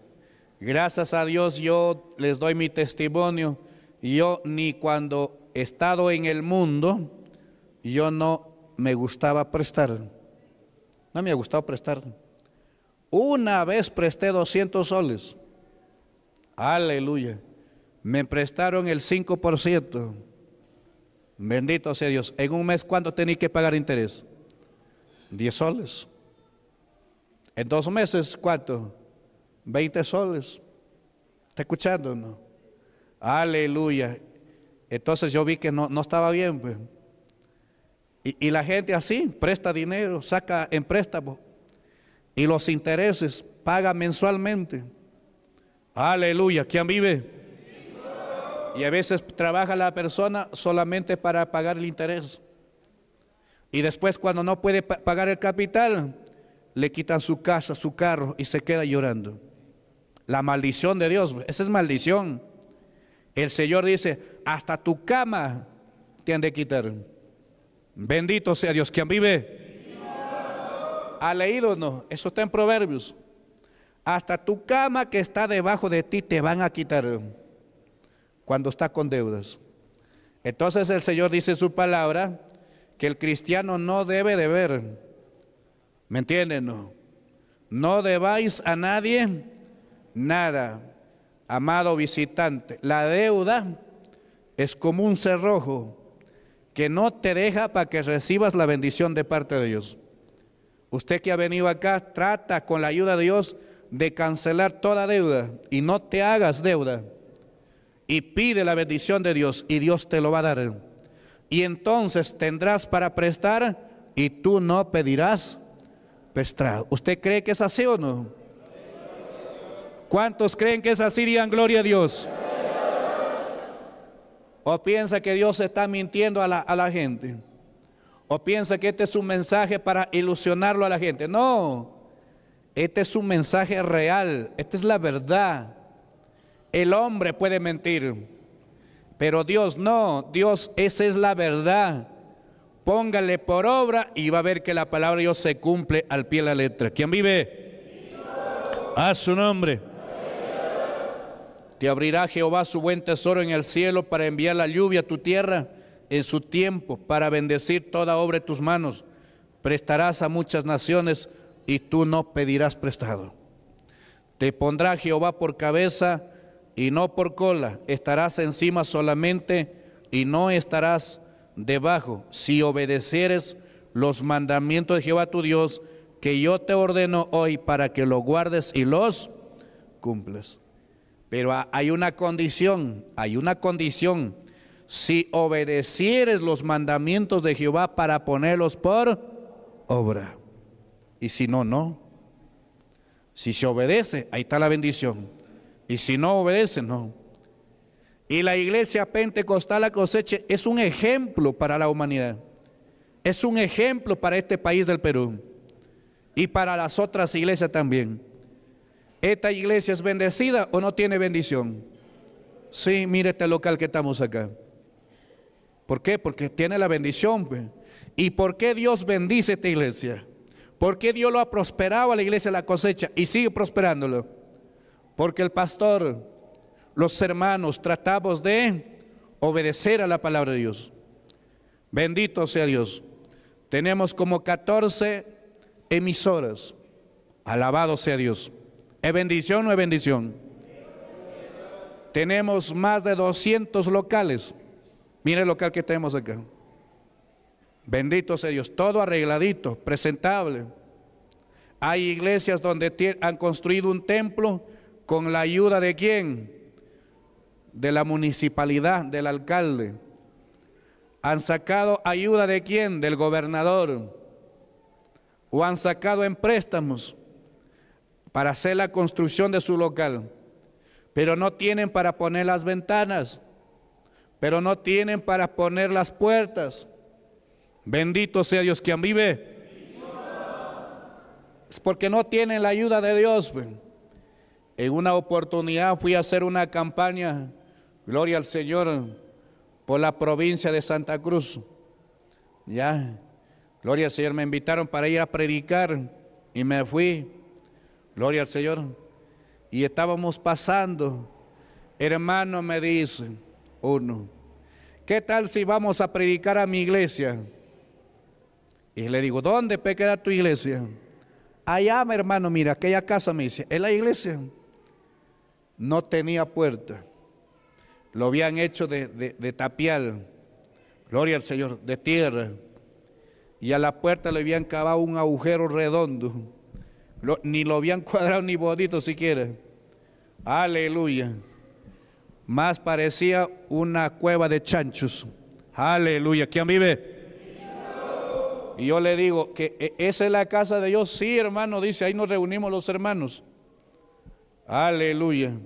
Gracias a Dios yo les doy mi testimonio. Yo ni cuando he estado en el mundo, yo no me gustaba prestar. No me ha gustado prestar. Una vez presté 200 soles. Aleluya. Me prestaron el 5%. Bendito sea Dios. En un mes, ¿cuánto tenía que pagar interés? 10 soles. En dos meses, ¿cuánto? 20 soles. ¿Está escuchando? No? Aleluya. Entonces yo vi que no, no estaba bien. Pues. Y, la gente así, presta dinero, saca en préstamo. Y los intereses paga mensualmente. Aleluya. ¿Quién vive? Y a veces trabaja la persona solamente para pagar el interés. Y después cuando no puede pagar el capital, le quitan su casa, su carro y se queda llorando. La maldición de Dios, esa es maldición. El Señor dice, hasta tu cama te han de quitar. Bendito sea Dios, quien vive. ¿Ha leído no? Eso está en Proverbios. Hasta tu cama que está debajo de ti te van a quitar cuando está con deudas. Entonces el Señor dice su palabra que el cristiano no debe de ver. ¿Me entienden? No, no debáis a nadie nada, amado visitante. La deuda es como un cerrojo que no te deja para que recibas la bendición de parte de Dios. Usted que ha venido acá, trata con la ayuda de Dios de cancelar toda deuda y no te hagas deuda. Y pide la bendición de Dios y Dios te lo va a dar. Y entonces tendrás para prestar y tú no pedirás prestar. ¿Usted cree que es así o no? ¿Cuántos creen que es así? Digan gloria a Dios. ¿O piensa que Dios está mintiendo a la, a la gente? ¿O piensa que este es un mensaje para ilusionarlo a la gente? No, este es un mensaje real, esta es la verdad. El hombre puede mentir, pero Dios no, Dios esa es la verdad. Póngale por obra y va a ver que la palabra de Dios se cumple al pie de la letra. ¿Quién vive? A su nombre. Te abrirá Jehová su buen tesoro en el cielo para enviar la lluvia a tu tierra en su tiempo, para bendecir toda obra de tus manos. Prestarás a muchas naciones y tú no pedirás prestado. Te pondrá Jehová por cabeza y no por cola. Estarás encima solamente y no estarás debajo si obedecieres los mandamientos de Jehová tu Dios que yo te ordeno hoy para que los guardes y los cumples. Pero hay una condición, hay una condición. Si obedecieres los mandamientos de Jehová para ponerlos por obra. Y si no, no. Si se obedece, ahí está la bendición. Y si no obedece, no. Y la iglesia pentecostal a cosecha es un ejemplo para la humanidad. Es un ejemplo para este país del Perú. Y para las otras iglesias también. ¿Esta iglesia es bendecida o no tiene bendición? Sí, mire este local que estamos acá. ¿Por qué? Porque tiene la bendición. Pues. ¿Y por qué Dios bendice esta iglesia? ¿Por qué Dios lo ha prosperado a la iglesia, la cosecha, y sigue prosperándolo? Porque el pastor, los hermanos, tratamos de obedecer a la palabra de Dios. Bendito sea Dios. Tenemos como 14 emisoras. Alabado sea Dios. ¿Es bendición o es bendición? Tenemos más de 200 locales. Mire el local que tenemos acá. Bendito sea Dios, todo arregladito, presentable. Hay iglesias donde han construido un templo con la ayuda de quién? De la municipalidad, del alcalde. Han sacado ayuda de quién? Del gobernador. O han sacado en préstamos para hacer la construcción de su local, pero no tienen para poner las ventanas, pero no tienen para poner las puertas. Bendito sea Dios quien vive. Es porque no tienen la ayuda de Dios. Pues. En una oportunidad fui a hacer una campaña, gloria al Señor, por la provincia de Santa Cruz. Ya, gloria al Señor, me invitaron para ir a predicar y me fui. Gloria al Señor. Y estábamos pasando. Hermano me dice, uno, ¿qué tal si vamos a predicar a mi iglesia? Y le digo, ¿dónde queda tu iglesia? Allá, mi hermano, mira, aquella casa me dice, es la iglesia. No tenía puerta. Lo habían hecho de, de tapial. Gloria al Señor, de tierra. Y a la puerta le habían cavado un agujero redondo ni lo habían cuadrado ni bodito siquiera. Aleluya. Más parecía una cueva de chanchos. Aleluya. ¿Quién vive? Y yo le digo que e, esa es la casa de Dios. Sí, hermano, dice, ahí nos reunimos los hermanos. Aleluya.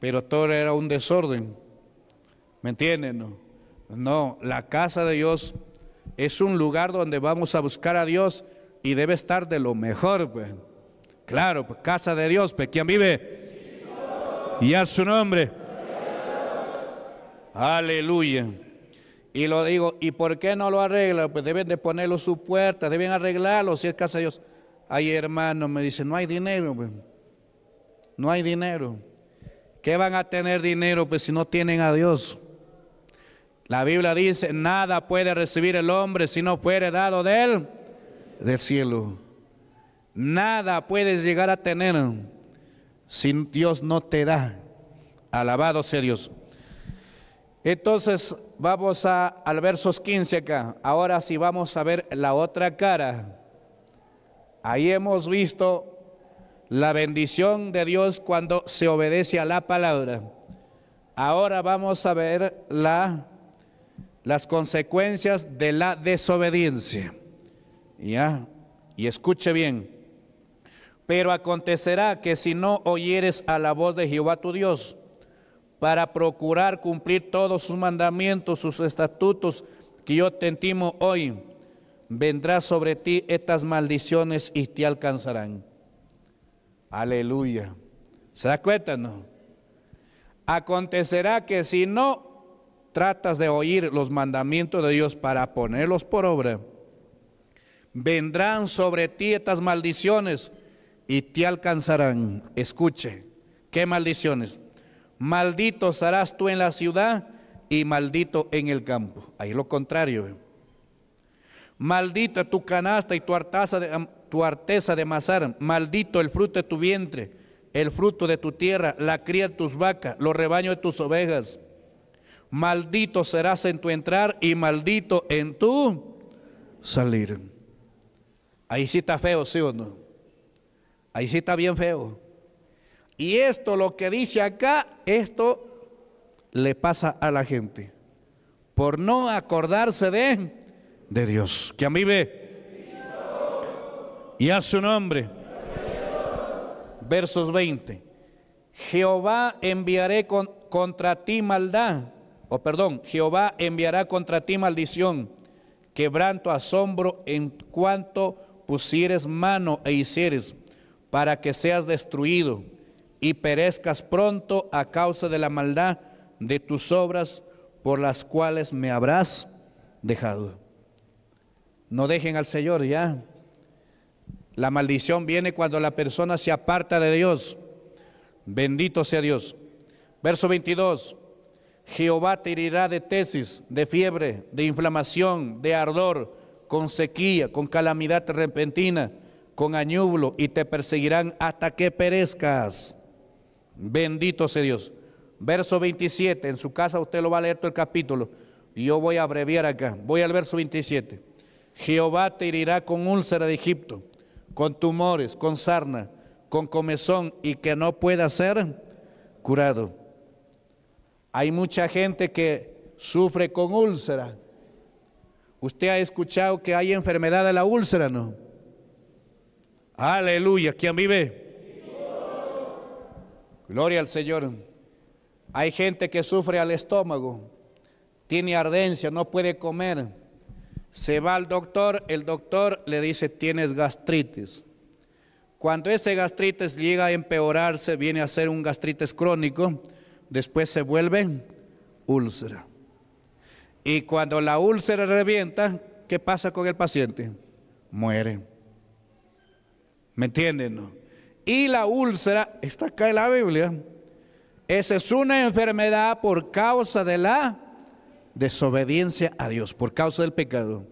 Pero todo era un desorden. ¿Me entienden? no, la casa de Dios es un lugar donde vamos a buscar a Dios y debe estar de lo mejor, pues. Claro, pues, casa de Dios, pues, ¿quién vive? Y a su nombre. Aleluya. Y lo digo, ¿y por qué no lo arregla Pues deben de ponerlo su puerta, deben arreglarlo si es casa de Dios. Ay, hermano, me dice, no hay dinero, pues. No hay dinero. ¿Qué van a tener dinero pues si no tienen a Dios? La Biblia dice, nada puede recibir el hombre si no fuere dado de él del cielo. Nada puedes llegar a tener si Dios no te da. Alabado sea Dios. Entonces vamos a, al versos 15 acá. Ahora sí vamos a ver la otra cara. Ahí hemos visto la bendición de Dios cuando se obedece a la palabra. Ahora vamos a ver la, las consecuencias de la desobediencia. Ya, y escuche bien. Pero acontecerá que si no oyeres a la voz de Jehová tu Dios, para procurar cumplir todos sus mandamientos, sus estatutos que yo te entimo hoy, vendrá sobre ti estas maldiciones y te alcanzarán. Aleluya. ¿Se da Acontecerá que si no tratas de oír los mandamientos de Dios para ponerlos por obra, vendrán sobre ti estas maldiciones y te alcanzarán. Escuche, ¿qué maldiciones? Maldito serás tú en la ciudad y maldito en el campo. Ahí lo contrario. Maldita tu canasta y tu artesa de, tu arteza de mazar, maldito el fruto de tu vientre, el fruto de tu tierra, la cría de tus vacas, los rebaños de tus ovejas. Maldito serás en tu entrar y maldito en tu salir. Ahí sí está feo, ¿sí o no? Ahí sí está bien feo. Y esto, lo que dice acá, esto le pasa a la gente por no acordarse de, de Dios. mí ve. Y a su nombre. Versos 20. Jehová enviaré contra ti maldad, o perdón, Jehová enviará contra ti maldición, quebranto, asombro en cuanto pusieres mano e hicieres, para que seas destruido y perezcas pronto a causa de la maldad de tus obras por las cuales me habrás dejado. No dejen al Señor ya. La maldición viene cuando la persona se aparta de Dios. Bendito sea Dios. Verso 22. Jehová te herirá de tesis, de fiebre, de inflamación, de ardor, con sequía, con calamidad repentina, con añublo, y te perseguirán hasta que perezcas. Bendito sea Dios. Verso 27, en su casa usted lo va a leer todo el capítulo. yo voy a abreviar acá. Voy al verso 27. Jehová te herirá con úlcera de Egipto, con tumores, con sarna, con comezón y que no pueda ser curado. Hay mucha gente que sufre con úlcera Usted ha escuchado que hay enfermedad de la úlcera, ¿no? Aleluya, ¿quién vive? Gloria al Señor. Hay gente que sufre al estómago, tiene ardencia, no puede comer. Se va al doctor, el doctor le dice, tienes gastritis. Cuando ese gastritis llega a empeorarse, viene a ser un gastritis crónico, después se vuelve úlcera. Y cuando la úlcera revienta, ¿qué pasa con el paciente? Muere. ¿Me entienden? Y la úlcera, está acá en la Biblia, esa es una enfermedad por causa de la desobediencia a Dios, por causa del pecado.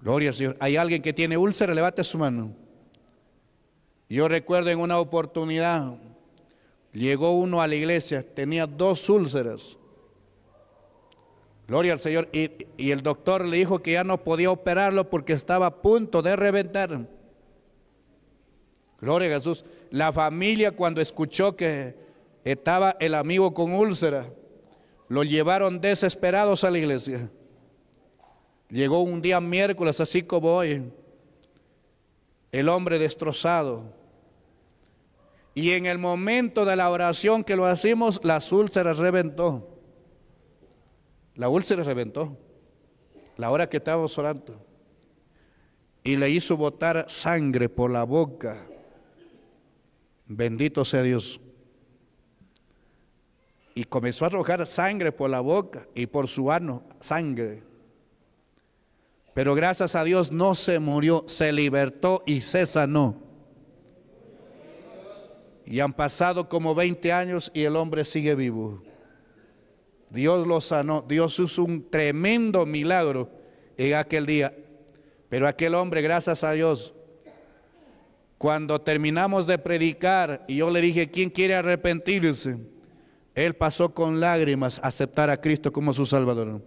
Gloria al Señor. Hay alguien que tiene úlcera, levante su mano. Yo recuerdo en una oportunidad, llegó uno a la iglesia, tenía dos úlceras. Gloria al Señor. Y, el doctor le dijo que ya no podía operarlo porque estaba a punto de reventar. Gloria a Jesús. La familia cuando escuchó que estaba el amigo con úlcera, lo llevaron desesperados a la iglesia. Llegó un día miércoles, así como hoy, el hombre destrozado. Y en el momento de la oración que lo hacemos, las úlceras reventó. La úlcera reventó. La hora que estaba orando. Y le hizo botar sangre por la boca. Bendito sea Dios. Y comenzó a arrojar sangre por la boca y por su ano, sangre. Pero gracias a Dios no se murió, se libertó y se sanó. Y han pasado como 20 años y el hombre sigue vivo. Dios lo sanó, Dios hizo un tremendo milagro en aquel día. Pero aquel hombre, gracias a Dios, cuando terminamos de predicar y yo le dije, ¿quién quiere arrepentirse? Él pasó con lágrimas a aceptar a Cristo como su Salvador.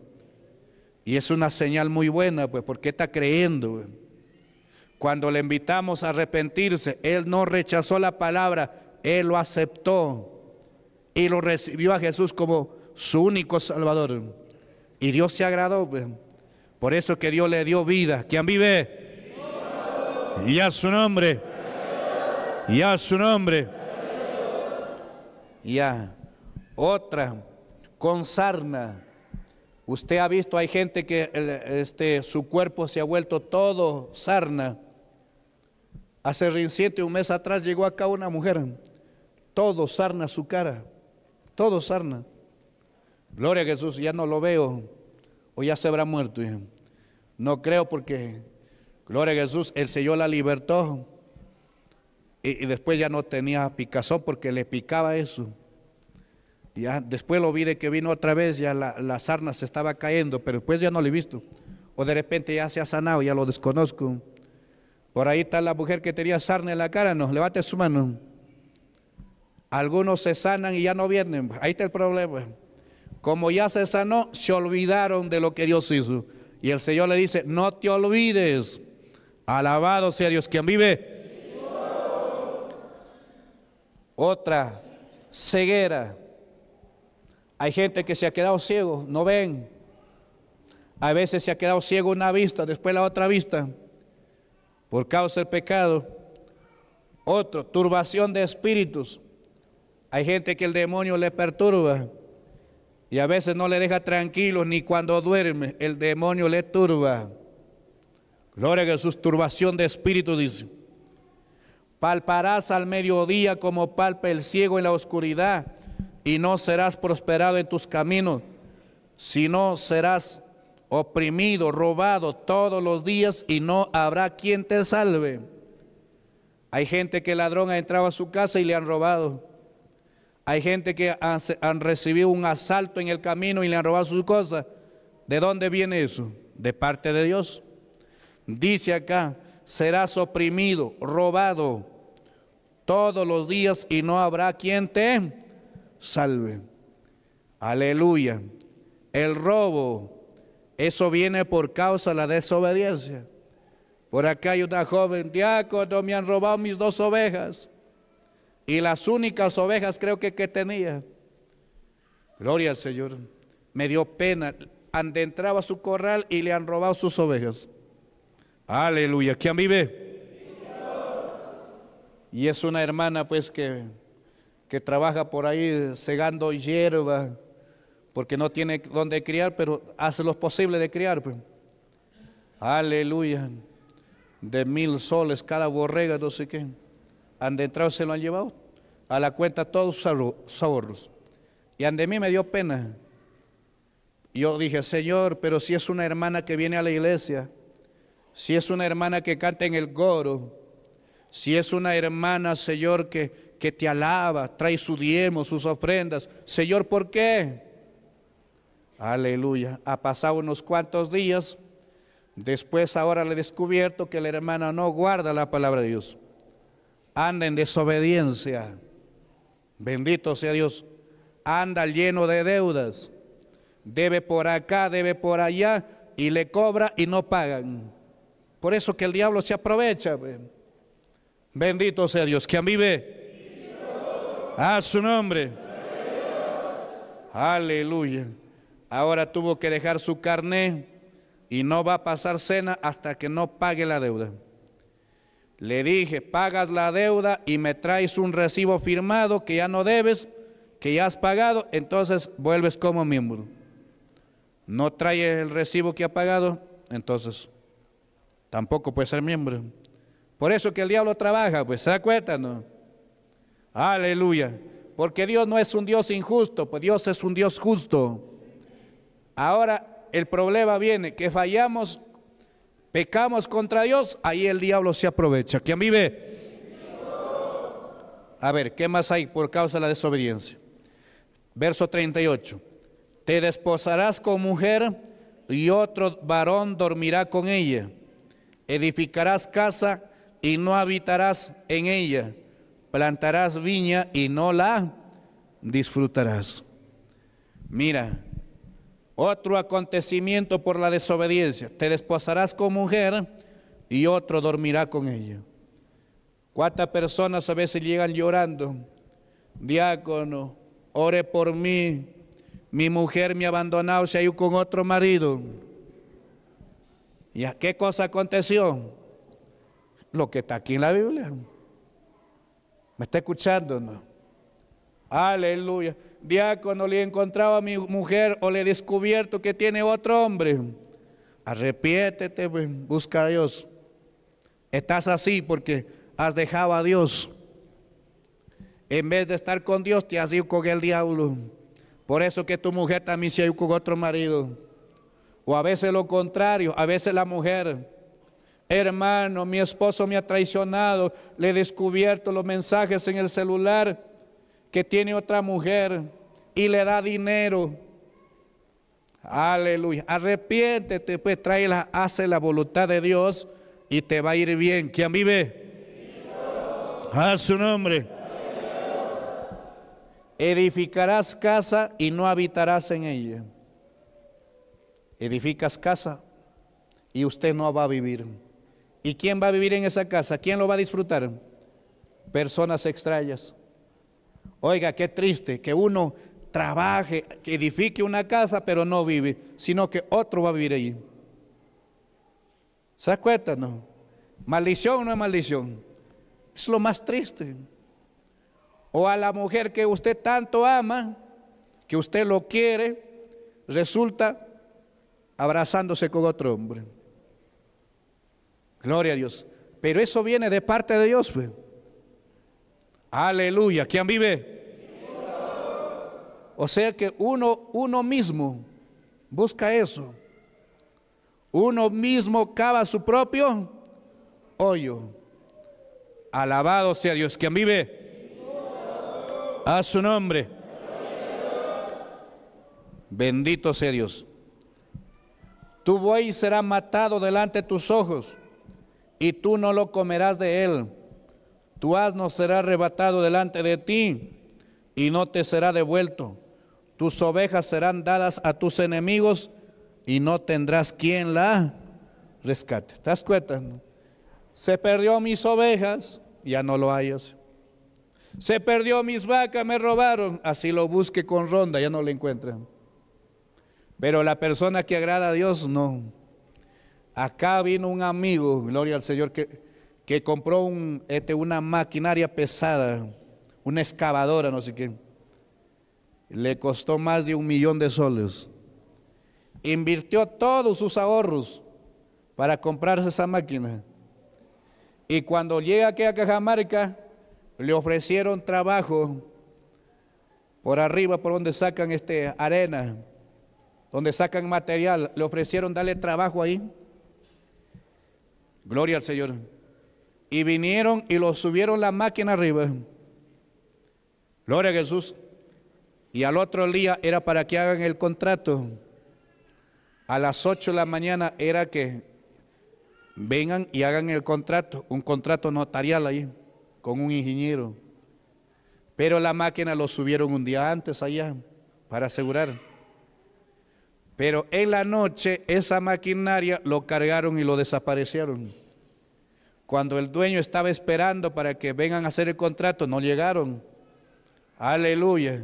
Y es una señal muy buena, pues, porque está creyendo. Pues. Cuando le invitamos a arrepentirse, Él no rechazó la palabra, Él lo aceptó y lo recibió a Jesús como su único Salvador. Y Dios se agradó. Pues, por eso que Dios le dio vida. quien vive? Y a su nombre. Y a su nombre. Ya. Otra. Con sarna. Usted ha visto, hay gente que este, su cuerpo se ha vuelto todo sarna. Hace reciente, un mes atrás, llegó acá una mujer. Todo sarna su cara. Todo sarna. Gloria a Jesús, ya no lo veo. O ya se habrá muerto. No creo porque, gloria a Jesús, el Señor la libertó. Y, después ya no tenía picazón porque le picaba eso. Ya después lo vi de que vino otra vez, ya la, la sarna se estaba cayendo, pero después ya no lo he visto. O de repente ya se ha sanado, ya lo desconozco. Por ahí está la mujer que tenía sarna en la cara, no, levante su mano. Algunos se sanan y ya no vienen. Ahí está el problema. Como ya se sanó, se olvidaron de lo que Dios hizo. Y el Señor le dice, no te olvides. Alabado sea Dios quien vive. Otra ceguera. Hay gente que se ha quedado ciego, no ven. A veces se ha quedado ciego una vista, después la otra vista, por causa del pecado. Otro, turbación de espíritus. Hay gente que el demonio le perturba y a veces no le deja tranquilo ni cuando duerme. El demonio le turba. Gloria a Jesús, turbación de espíritu, dice. Palparás al mediodía como palpa el ciego en la oscuridad y no serás prosperado en tus caminos, sino serás oprimido, robado todos los días y no habrá quien te salve. Hay gente que ladrón ha entrado a su casa y le han robado. Hay gente que han, recibido un asalto en el camino y le han robado sus cosas. ¿De dónde viene eso? De parte de Dios. Dice acá, serás oprimido, robado todos los días y no habrá quien te salve. Aleluya. El robo, eso viene por causa de la desobediencia. Por acá hay una joven, diácono, me han robado mis dos ovejas y las únicas ovejas creo que que tenía. Gloria al Señor. Me dio pena. Andentraba su corral y le han robado sus ovejas. Aleluya. ¿Quién vive? Y es una hermana pues que, que trabaja por ahí segando hierba porque no tiene donde criar, pero hace lo posible de criar. Pues. Aleluya. De mil soles cada borrega, no sé qué han de entrado se lo han llevado a la cuenta todos sus ahorros. Y ante mí me dio pena. Yo dije, Señor, pero si es una hermana que viene a la iglesia, si es una hermana que canta en el coro, si es una hermana, Señor, que, que te alaba, trae su diemo, sus ofrendas, Señor, ¿por qué? Aleluya. Ha pasado unos cuantos días. Después ahora le he descubierto que la hermana no guarda la palabra de Dios anda en desobediencia. Bendito sea Dios. Anda lleno de deudas. Debe por acá, debe por allá y le cobra y no pagan. Por eso que el diablo se aprovecha. Bendito sea Dios. Quien vive a su nombre. Aleluya. Ahora tuvo que dejar su carné y no va a pasar cena hasta que no pague la deuda. Le dije, pagas la deuda y me traes un recibo firmado que ya no debes, que ya has pagado, entonces vuelves como miembro. No trae el recibo que ha pagado, entonces tampoco puede ser miembro. Por eso que el diablo trabaja, pues se da ¿no? Aleluya. Porque Dios no es un Dios injusto, pues Dios es un Dios justo. Ahora el problema viene que fallamos pecamos contra Dios, ahí el diablo se aprovecha. ¿Quién vive? A ver, ¿qué más hay por causa de la desobediencia? Verso 38. Te desposarás con mujer y otro varón dormirá con ella. Edificarás casa y no habitarás en ella. Plantarás viña y no la disfrutarás. Mira, otro acontecimiento por la desobediencia. Te desposarás con mujer y otro dormirá con ella. ¿Cuántas personas a veces llegan llorando? Diácono, ore por mí. Mi mujer me ha abandonado, se ha ido con otro marido. ¿Y a qué cosa aconteció? Lo que está aquí en la Biblia. ¿Me está escuchando? No? Aleluya diácono, le he encontrado a mi mujer o le he descubierto que tiene otro hombre. Arrepiétete, pues, busca a Dios. Estás así porque has dejado a Dios. En vez de estar con Dios, te has ido con el diablo. Por eso que tu mujer también se ha ido con otro marido. O a veces lo contrario, a veces la mujer. Hermano, mi esposo me ha traicionado, le he descubierto los mensajes en el celular que tiene otra mujer y le da dinero. Aleluya. Arrepiéntete, pues la, hace la voluntad de Dios y te va a ir bien. ¿Quién vive? A su nombre. Edificarás casa y no habitarás en ella. Edificas casa y usted no va a vivir. ¿Y quién va a vivir en esa casa? ¿Quién lo va a disfrutar? Personas extrañas Oiga, qué triste que uno trabaje, que edifique una casa, pero no vive, sino que otro va a vivir allí. ¿Se acuerdan? No? Maldición no es maldición. Es lo más triste. O a la mujer que usted tanto ama, que usted lo quiere, resulta abrazándose con otro hombre. Gloria a Dios. Pero eso viene de parte de Dios. Pues. Aleluya. ¿Quién vive? O sea que uno, uno mismo busca eso. Uno mismo cava su propio hoyo. Alabado sea Dios. Quien vive a su nombre. Bendito sea Dios. Tu buey será matado delante de tus ojos y tú no lo comerás de él. Tu asno será arrebatado delante de ti y no te será devuelto tus ovejas serán dadas a tus enemigos y no tendrás quien la rescate. ¿Te das cuenta? Se perdió mis ovejas, ya no lo hayas. Se perdió mis vacas, me robaron. Así lo busque con ronda, ya no lo encuentran. Pero la persona que agrada a Dios, no. Acá vino un amigo, gloria al Señor, que, que compró un, este, una maquinaria pesada, una excavadora, no sé qué le costó más de un millón de soles. Invirtió todos sus ahorros para comprarse esa máquina. Y cuando llega aquí a Cajamarca, le ofrecieron trabajo por arriba, por donde sacan este, arena, donde sacan material. Le ofrecieron darle trabajo ahí. Gloria al Señor. Y vinieron y lo subieron la máquina arriba. Gloria a Jesús. Y al otro día era para que hagan el contrato. A las 8 de la mañana era que vengan y hagan el contrato, un contrato notarial ahí, con un ingeniero. Pero la máquina lo subieron un día antes allá, para asegurar. Pero en la noche esa maquinaria lo cargaron y lo desaparecieron. Cuando el dueño estaba esperando para que vengan a hacer el contrato, no llegaron. Aleluya.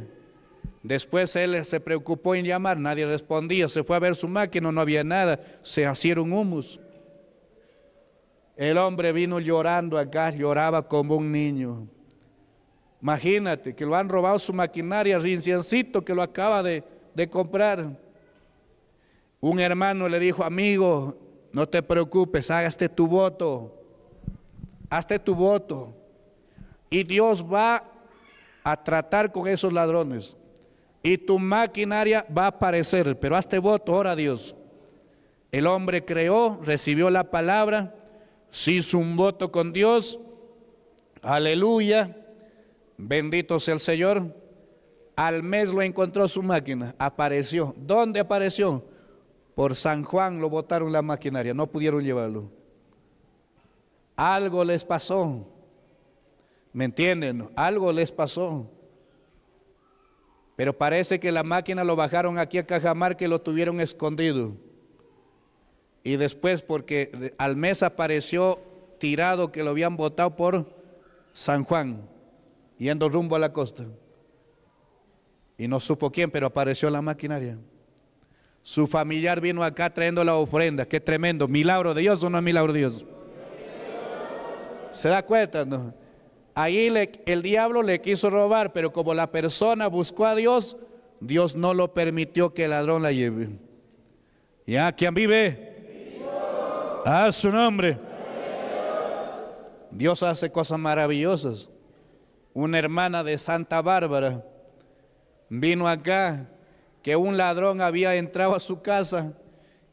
Después él se preocupó en llamar, nadie respondía, se fue a ver su máquina, no había nada, se hicieron humus. El hombre vino llorando acá, lloraba como un niño. Imagínate que lo han robado su maquinaria, rinciencito que lo acaba de, comprar. Un hermano le dijo, amigo, no te preocupes, hágaste tu voto, hazte tu voto. Y Dios va a tratar con esos ladrones y tu maquinaria va a aparecer, pero hazte voto, ora Dios. El hombre creó, recibió la palabra, se hizo un voto con Dios, aleluya, bendito sea el Señor. Al mes lo encontró su máquina, apareció. ¿Dónde apareció? Por San Juan lo botaron la maquinaria, no pudieron llevarlo. Algo les pasó, ¿me entienden? Algo les pasó. Pero parece que la máquina lo bajaron aquí a Cajamarca y lo tuvieron escondido. Y después, porque al mes apareció tirado que lo habían botado por San Juan, yendo rumbo a la costa. Y no supo quién, pero apareció la maquinaria. Su familiar vino acá trayendo la ofrenda. Qué tremendo. Milagro de Dios o no es milagro de Dios. ¿Se da cuenta? No? Ahí el diablo le quiso robar, pero como la persona buscó a Dios, Dios no lo permitió que el ladrón la lleve. ¿Ya quién vive? A su nombre. Dios hace cosas maravillosas. Una hermana de Santa Bárbara vino acá que un ladrón había entrado a su casa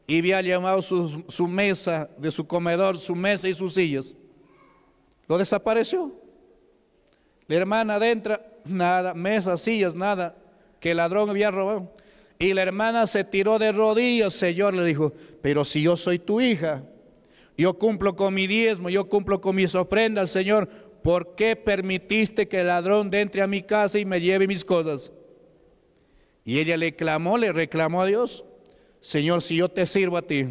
y había llamado su mesa de su comedor, su mesa y sus sillas. Lo desapareció. La hermana adentra, nada, mesas, sillas, nada, que el ladrón había robado. Y la hermana se tiró de rodillas, Señor, le dijo, pero si yo soy tu hija, yo cumplo con mi diezmo, yo cumplo con mis ofrendas, Señor, ¿por qué permitiste que el ladrón entre a mi casa y me lleve mis cosas? Y ella le clamó, le reclamó a Dios, Señor, si yo te sirvo a ti.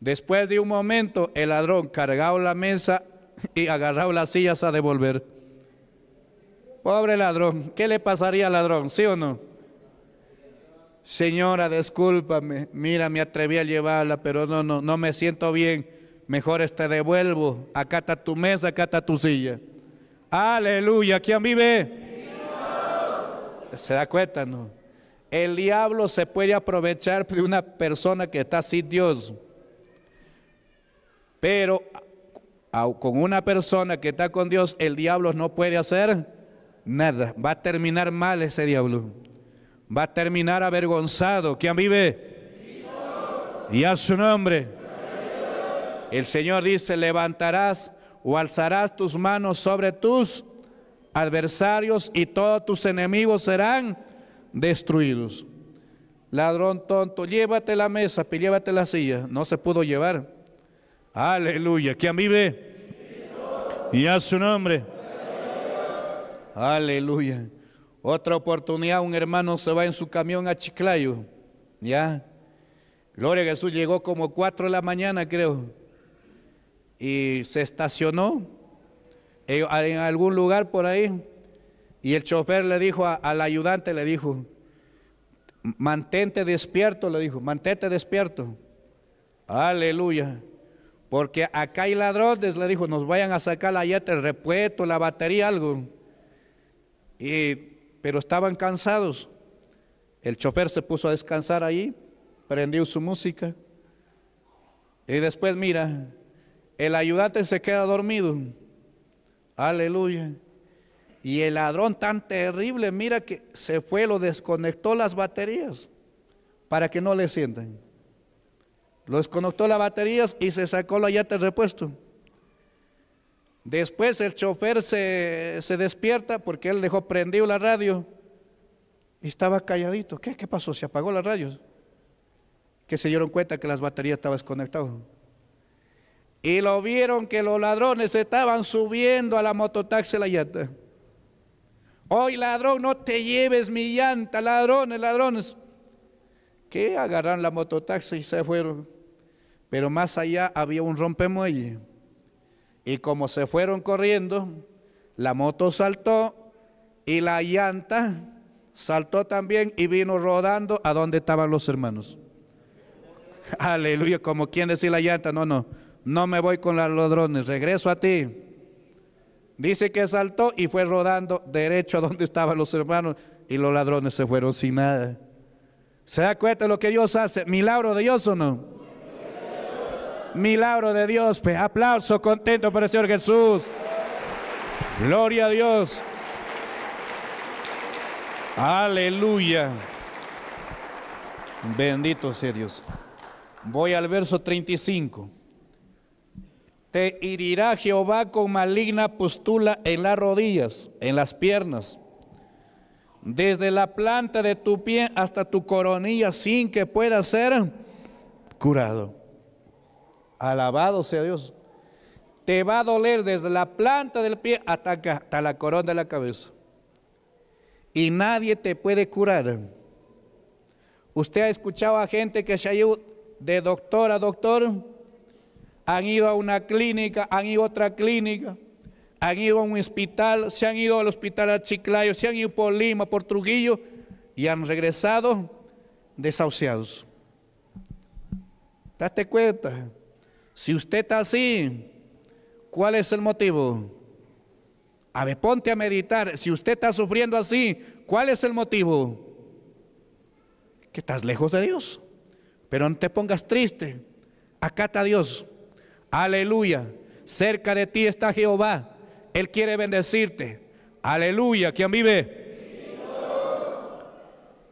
Después de un momento, el ladrón cargado la mesa y agarrado las sillas a devolver. Pobre ladrón, ¿qué le pasaría al ladrón? ¿Sí o no? Señora, discúlpame, mira, me atreví a llevarla, pero no, no, no me siento bien. Mejor te este, devuelvo. Acá está tu mesa, acá está tu silla. Aleluya, ¿quién vive? ¿Se da cuenta, no? El diablo se puede aprovechar de una persona que está sin Dios. Pero ah, con una persona que está con Dios, el diablo no puede hacer nada. Va a terminar mal ese diablo. Va a terminar avergonzado. ¿Quién vive? Y a su nombre. El Señor dice, levantarás o alzarás tus manos sobre tus adversarios y todos tus enemigos serán destruidos. Ladrón tonto, llévate la mesa, llévate la silla. No se pudo llevar. Aleluya. ¿Quién vive? Y a su nombre. Aleluya. Otra oportunidad, un hermano se va en su camión a Chiclayo. ¿Ya? Gloria a Jesús, llegó como 4 de la mañana, creo. Y se estacionó en algún lugar por ahí. Y el chofer le dijo al ayudante, le dijo, mantente despierto, le dijo, mantente despierto. Aleluya. Porque acá hay ladrones, le dijo, nos vayan a sacar la llanta, el repuesto, la batería, algo. Y, pero estaban cansados. El chofer se puso a descansar ahí, prendió su música. Y después mira, el ayudante se queda dormido. Aleluya. Y el ladrón tan terrible, mira que se fue, lo desconectó las baterías para que no le sientan. Lo desconectó las baterías y se sacó la llanta de repuesto. Después el chofer se, despierta porque él dejó prendido la radio y estaba calladito. ¿Qué, ¿Qué pasó? ¿Se apagó la radio? Que se dieron cuenta que las baterías estaban desconectadas. Y lo vieron que los ladrones estaban subiendo a la mototaxi la llanta. Hoy ladrón, no te lleves mi llanta, ladrones, ladrones. Que agarraron la mototaxi y se fueron. Pero más allá había un rompemuelle. Y como se fueron corriendo, la moto saltó y la llanta saltó también y vino rodando a donde estaban los hermanos. Aleluya, como quien decía la llanta, no, no, no me voy con los ladrones, regreso a ti. Dice que saltó y fue rodando derecho a donde estaban los hermanos y los ladrones se fueron sin nada. ¿Se da cuenta lo que Dios hace? Milagro de Dios o no? Milagro de Dios, aplauso contento para el Señor Jesús. Gloria a Dios. Aleluya. Bendito sea Dios. Voy al verso 35. Te irirá Jehová con maligna postula en las rodillas, en las piernas, desde la planta de tu pie hasta tu coronilla, sin que pueda ser curado. Alabado sea Dios. Te va a doler desde la planta del pie hasta, hasta la corona de la cabeza. Y nadie te puede curar. Usted ha escuchado a gente que se ha ido de doctor a doctor, han ido a una clínica, han ido a otra clínica, han ido a un hospital, se han ido al hospital a Chiclayo, se han ido por Lima, por Trujillo y han regresado desahuciados. Date cuenta. Si usted está así, ¿cuál es el motivo? A ver, ponte a meditar. Si usted está sufriendo así, ¿cuál es el motivo? Que estás lejos de Dios. Pero no te pongas triste. Acá está Dios. Aleluya. Cerca de ti está Jehová. Él quiere bendecirte. Aleluya. ¿Quién vive?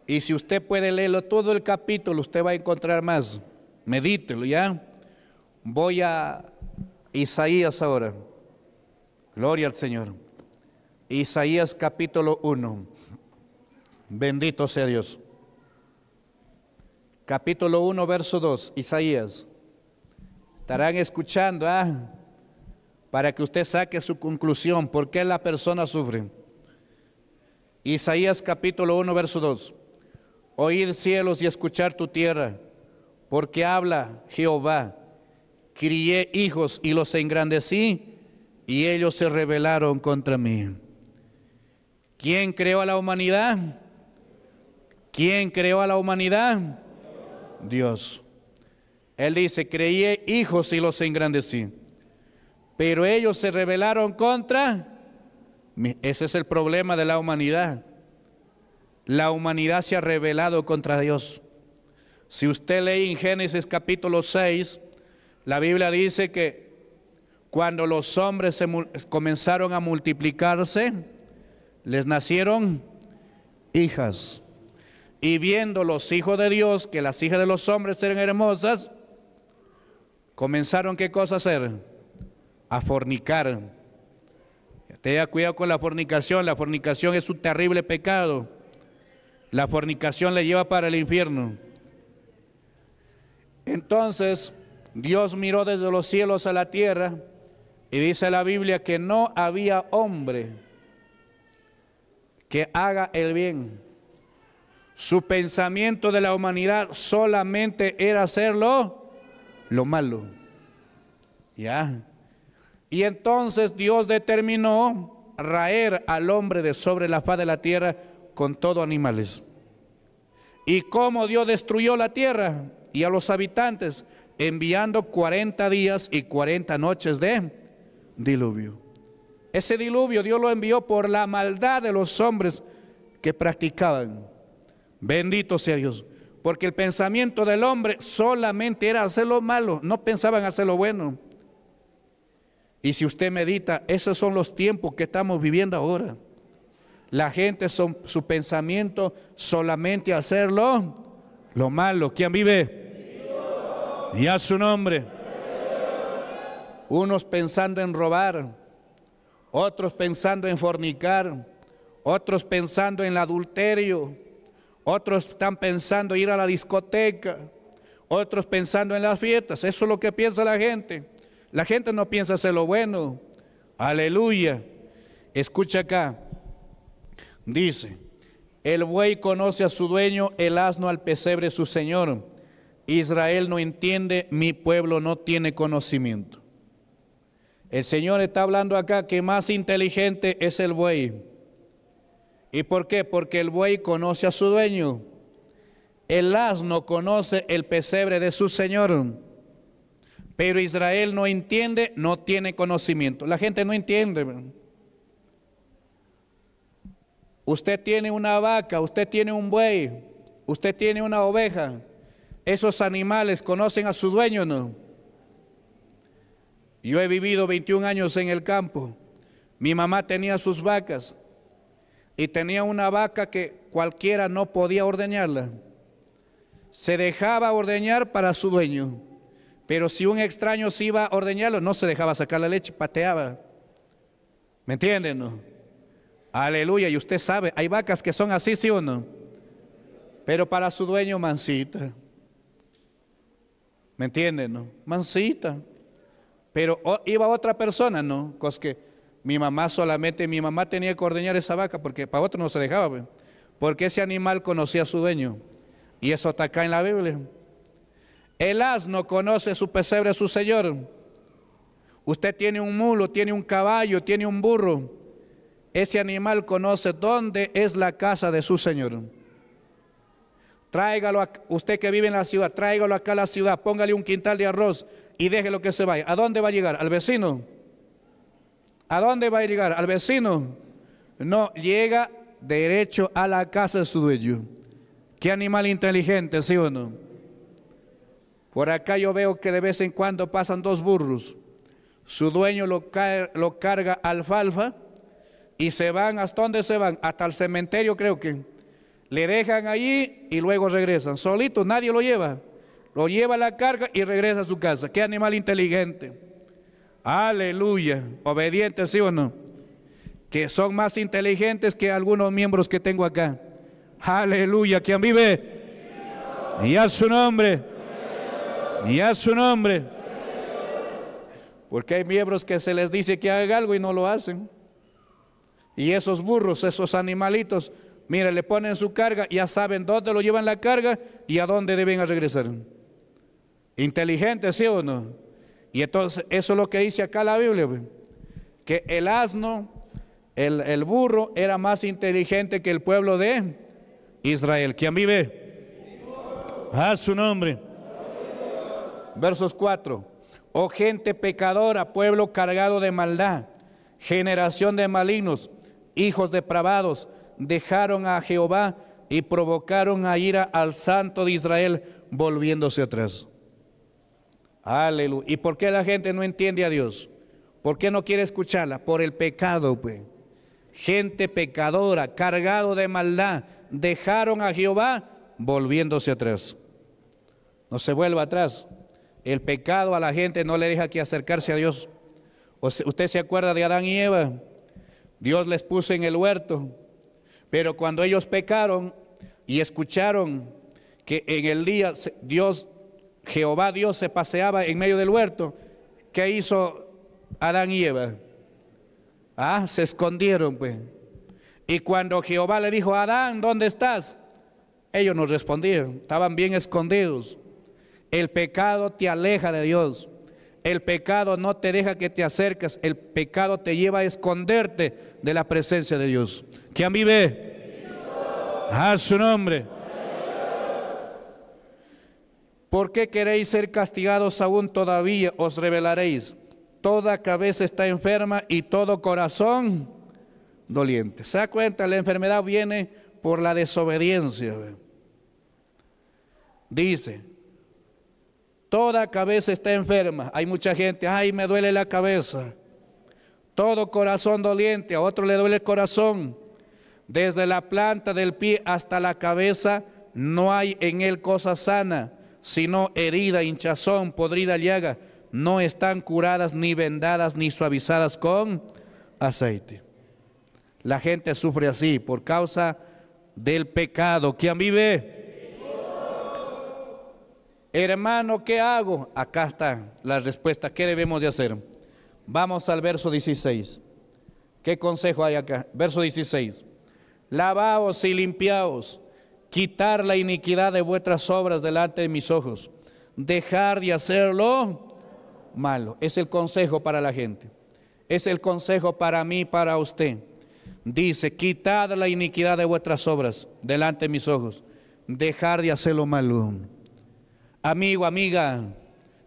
Y si usted puede leerlo todo el capítulo, usted va a encontrar más. Medítelo ya. Voy a Isaías ahora. Gloria al Señor. Isaías capítulo 1. Bendito sea Dios. Capítulo 1, verso 2, Isaías. Estarán escuchando, ¿ah? Para que usted saque su conclusión, ¿por qué la persona sufre? Isaías capítulo 1, verso 2. oír cielos y escuchar tu tierra, porque habla Jehová crié hijos y los engrandecí, y ellos se rebelaron contra mí. ¿Quién creó a la humanidad? ¿Quién creó a la humanidad? Dios. Él dice, creí hijos y los engrandecí. Pero ellos se rebelaron contra... Ese es el problema de la humanidad. La humanidad se ha rebelado contra Dios. Si usted lee en Génesis capítulo 6, la Biblia dice que cuando los hombres se comenzaron a multiplicarse, les nacieron hijas. Y viendo los hijos de Dios que las hijas de los hombres eran hermosas, comenzaron qué cosa hacer? A fornicar. Tenga cuidado con la fornicación, la fornicación es un terrible pecado. La fornicación le lleva para el infierno. Entonces, Dios miró desde los cielos a la tierra y dice la Biblia que no había hombre que haga el bien. Su pensamiento de la humanidad solamente era hacerlo lo malo. ¿Ya? Y entonces Dios determinó raer al hombre de sobre la faz de la tierra con todo animales. ¿Y cómo Dios destruyó la tierra y a los habitantes? enviando 40 días y 40 noches de diluvio. Ese diluvio Dios lo envió por la maldad de los hombres que practicaban. Bendito sea Dios. Porque el pensamiento del hombre solamente era hacer lo malo, no pensaban hacer lo bueno. Y si usted medita, esos son los tiempos que estamos viviendo ahora. La gente, son, su pensamiento solamente hacerlo lo malo. ¿Quién vive? y a su nombre. Unos pensando en robar, otros pensando en fornicar, otros pensando en el adulterio, otros están pensando ir a la discoteca, otros pensando en las fiestas. Eso es lo que piensa la gente. La gente no piensa hacer lo bueno. Aleluya. Escucha acá. Dice, el buey conoce a su dueño, el asno al pesebre su señor. Israel no entiende, mi pueblo no tiene conocimiento. El Señor está hablando acá que más inteligente es el buey. ¿Y por qué? Porque el buey conoce a su dueño. El asno conoce el pesebre de su Señor. Pero Israel no entiende, no tiene conocimiento. La gente no entiende. Usted tiene una vaca, usted tiene un buey, usted tiene una oveja esos animales conocen a su dueño o no? Yo he vivido 21 años en el campo. Mi mamá tenía sus vacas y tenía una vaca que cualquiera no podía ordeñarla. Se dejaba ordeñar para su dueño, pero si un extraño se iba a ordeñarlo, no se dejaba sacar la leche, pateaba. ¿Me entienden? No? Aleluya, y usted sabe, hay vacas que son así, sí o no, pero para su dueño mansita. ¿Me entienden? No? Mansita. Pero iba otra persona, ¿no? Cos mi mamá solamente, mi mamá tenía que ordeñar esa vaca porque para otro no se dejaba, pues. porque ese animal conocía a su dueño. Y eso está acá en la Biblia. El asno conoce su pesebre, su señor. Usted tiene un mulo, tiene un caballo, tiene un burro. Ese animal conoce dónde es la casa de su señor. Tráigalo, a, usted que vive en la ciudad, tráigalo acá a la ciudad, póngale un quintal de arroz y déjelo que se vaya. ¿A dónde va a llegar? ¿Al vecino? ¿A dónde va a llegar? ¿Al vecino? No, llega derecho a la casa de su dueño. Qué animal inteligente, ¿sí o no? Por acá yo veo que de vez en cuando pasan dos burros. Su dueño lo, lo carga alfalfa y se van, ¿hasta dónde se van? Hasta el cementerio creo que le dejan allí y luego regresan. Solito, nadie lo lleva. Lo lleva a la carga y regresa a su casa. Qué animal inteligente. Aleluya. Obediente, sí o no. Que son más inteligentes que algunos miembros que tengo acá. Aleluya. ¿Quién vive? Y a su nombre. Y a su nombre. Porque hay miembros que se les dice que haga algo y no lo hacen. Y esos burros, esos animalitos, Mira, le ponen su carga, ya saben dónde lo llevan la carga y a dónde deben regresar. Inteligente, ¿sí o no? Y entonces eso es lo que dice acá la Biblia, que el asno, el, burro era más inteligente que el pueblo de Israel. ¿Quién vive? A su nombre. Versos 4. Oh gente pecadora, pueblo cargado de maldad, generación de malignos, hijos depravados, dejaron a Jehová y provocaron a ira al santo de Israel volviéndose atrás. Aleluya. ¿Y por qué la gente no entiende a Dios? ¿Por qué no quiere escucharla? Por el pecado, pues. Gente pecadora, cargado de maldad, dejaron a Jehová volviéndose atrás. No se vuelva atrás. El pecado a la gente no le deja que acercarse a Dios. ¿Usted se acuerda de Adán y Eva? Dios les puso en el huerto pero cuando ellos pecaron y escucharon que en el día Dios, Jehová Dios se paseaba en medio del huerto, ¿qué hizo Adán y Eva? Ah, se escondieron pues. Y cuando Jehová le dijo, Adán, ¿dónde estás? Ellos no respondieron, estaban bien escondidos. El pecado te aleja de Dios. El pecado no te deja que te acerques, el pecado te lleva a esconderte de la presencia de Dios. ¿Quién vive? A ah, su nombre. ¿Por qué queréis ser castigados aún todavía? Os revelaréis. Toda cabeza está enferma y todo corazón doliente. ¿Se da cuenta? La enfermedad viene por la desobediencia. Dice, Toda cabeza está enferma. Hay mucha gente, ay, me duele la cabeza. Todo corazón doliente, a otro le duele el corazón. Desde la planta del pie hasta la cabeza no hay en él cosa sana, sino herida, hinchazón, podrida llaga. No están curadas ni vendadas ni suavizadas con aceite. La gente sufre así por causa del pecado. Quien vive? Hermano, ¿qué hago? Acá está la respuesta. ¿Qué debemos de hacer? Vamos al verso 16. ¿Qué consejo hay acá? Verso 16. Lavaos y limpiaos, quitar la iniquidad de vuestras obras delante de mis ojos, dejar de hacerlo malo. Es el consejo para la gente. Es el consejo para mí, para usted. Dice, quitad la iniquidad de vuestras obras delante de mis ojos, dejar de hacerlo malo. Amigo, amiga,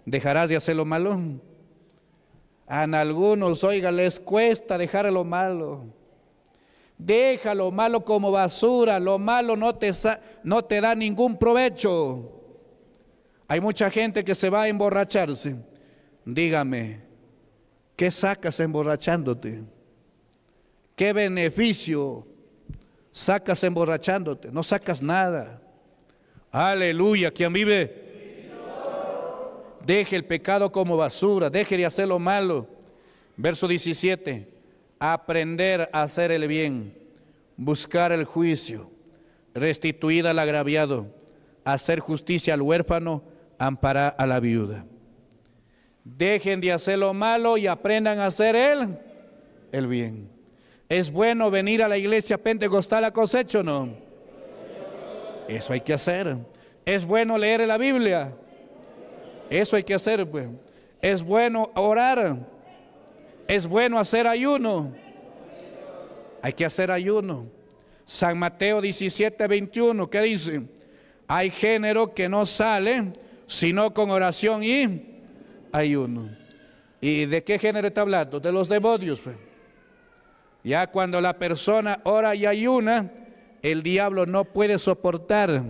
¿dejarás de hacer lo malo? A algunos, oiga, les cuesta dejar lo malo. Deja lo malo como basura, lo malo no te, no te da ningún provecho. Hay mucha gente que se va a emborracharse. Dígame, ¿qué sacas emborrachándote? ¿Qué beneficio sacas emborrachándote? No sacas nada. Aleluya, quien vive deje el pecado como basura, deje de hacer lo malo. Verso 17, aprender a hacer el bien, buscar el juicio, restituir al agraviado, hacer justicia al huérfano, amparar a la viuda. Dejen de hacer lo malo y aprendan a hacer el, el bien. ¿Es bueno venir a la iglesia pentecostal a cosecha o no? Eso hay que hacer. ¿Es bueno leer la Biblia? Eso hay que hacer, pues. Es bueno orar. Es bueno hacer ayuno. Hay que hacer ayuno. San Mateo 17, 21, ¿qué dice? Hay género que no sale sino con oración y ayuno. ¿Y de qué género está hablando? De los demonios. Pues. Ya cuando la persona ora y ayuna, el diablo no puede soportar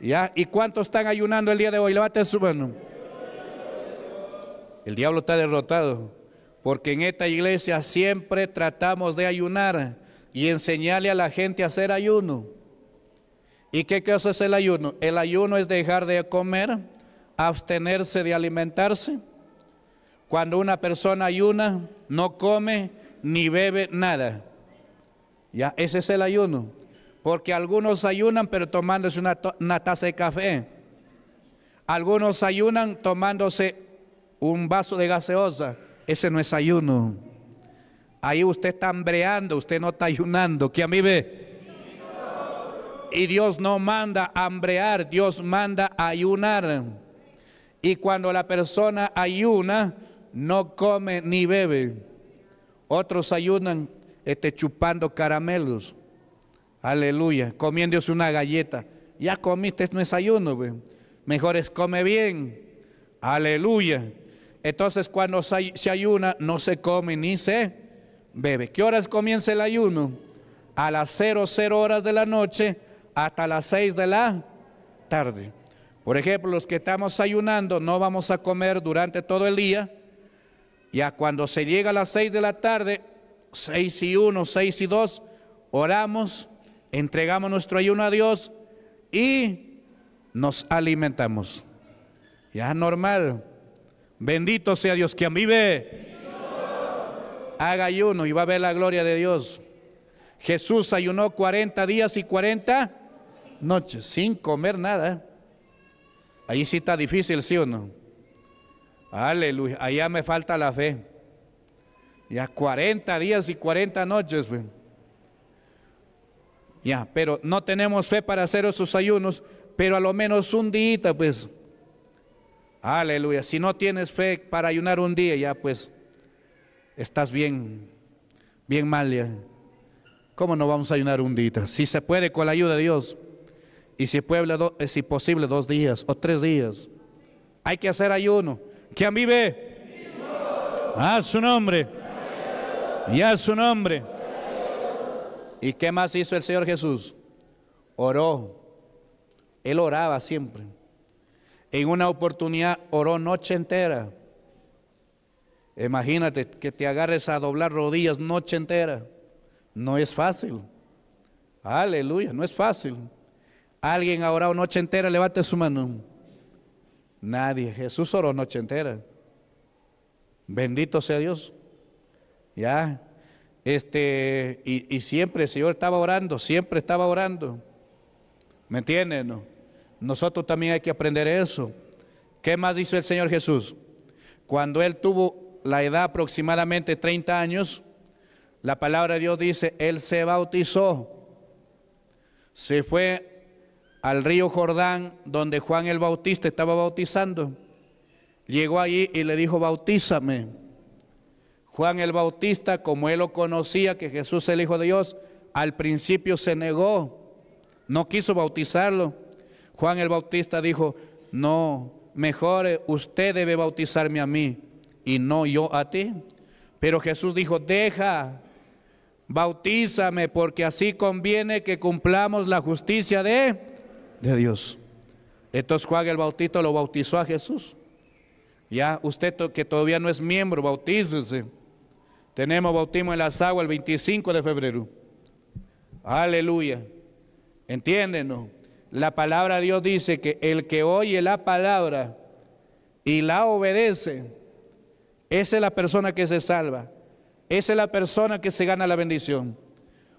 ¿Ya? ¿Y cuántos están ayunando el día de hoy? Levanten su mano. El diablo está derrotado. Porque en esta iglesia siempre tratamos de ayunar y enseñarle a la gente a hacer ayuno. ¿Y qué cosa es el ayuno? El ayuno es dejar de comer, abstenerse de alimentarse. Cuando una persona ayuna, no come ni bebe nada. Ya, ese es el ayuno. Porque algunos ayunan pero tomándose una, taza de café. Algunos ayunan tomándose un vaso de gaseosa. Ese no es ayuno. Ahí usted está hambreando, usted no está ayunando. Que a mí ve. Y Dios no manda hambrear, Dios manda a ayunar. Y cuando la persona ayuna, no come ni bebe. Otros ayunan este, chupando caramelos. Aleluya, comiéndose una galleta. Ya comiste, no es ayuno, güey. Mejor es come bien. Aleluya. Entonces cuando se ayuna, no se come ni se bebe. ¿Qué horas comienza el ayuno? A las 00 horas de la noche hasta las 6 de la tarde. Por ejemplo, los que estamos ayunando no vamos a comer durante todo el día. Ya cuando se llega a las 6 de la tarde, 6 y 1, 6 y 2, oramos entregamos nuestro ayuno a Dios y nos alimentamos. Ya normal. Bendito sea Dios quien vive. Haga ayuno y va a ver la gloria de Dios. Jesús ayunó 40 días y 40 noches sin comer nada. Ahí sí está difícil, ¿sí o no? Aleluya, allá me falta la fe. Ya 40 días y 40 noches, güey. Ya, pero no tenemos fe para hacer esos ayunos, pero a lo menos un día, pues. Aleluya. Si no tienes fe para ayunar un día, ya pues estás bien, bien mal ya. ¿Cómo no vamos a ayunar un día? Si se puede con la ayuda de Dios. Y si, puede, eh, si posible, dos días o tres días. Hay que hacer ayuno. ¿Quién vive? A su nombre. Y a su nombre. ¿Y qué más hizo el Señor Jesús? Oró. Él oraba siempre. En una oportunidad oró noche entera. Imagínate que te agarres a doblar rodillas noche entera. No es fácil. Aleluya, no es fácil. ¿Alguien ha orado noche entera? Levante su mano. Nadie. Jesús oró noche entera. Bendito sea Dios. Ya. Este, y, siempre el Señor estaba orando, siempre estaba orando. ¿Me entienden? Nosotros también hay que aprender eso. ¿Qué más hizo el Señor Jesús? Cuando Él tuvo la edad aproximadamente 30 años, la palabra de Dios dice, Él se bautizó, se fue al río Jordán donde Juan el Bautista estaba bautizando. Llegó allí y le dijo, bautízame. Juan el Bautista, como él lo conocía, que Jesús es el Hijo de Dios, al principio se negó, no quiso bautizarlo. Juan el Bautista dijo, no, mejor eh, usted debe bautizarme a mí y no yo a ti. Pero Jesús dijo, deja, bautízame porque así conviene que cumplamos la justicia de, de Dios. Entonces Juan el Bautista lo bautizó a Jesús. Ya usted que todavía no es miembro, bautícese tenemos bautismo en las aguas el 25 de febrero. Aleluya. Entiéndenos. La palabra de Dios dice que el que oye la palabra y la obedece, esa es la persona que se salva. Esa es la persona que se gana la bendición.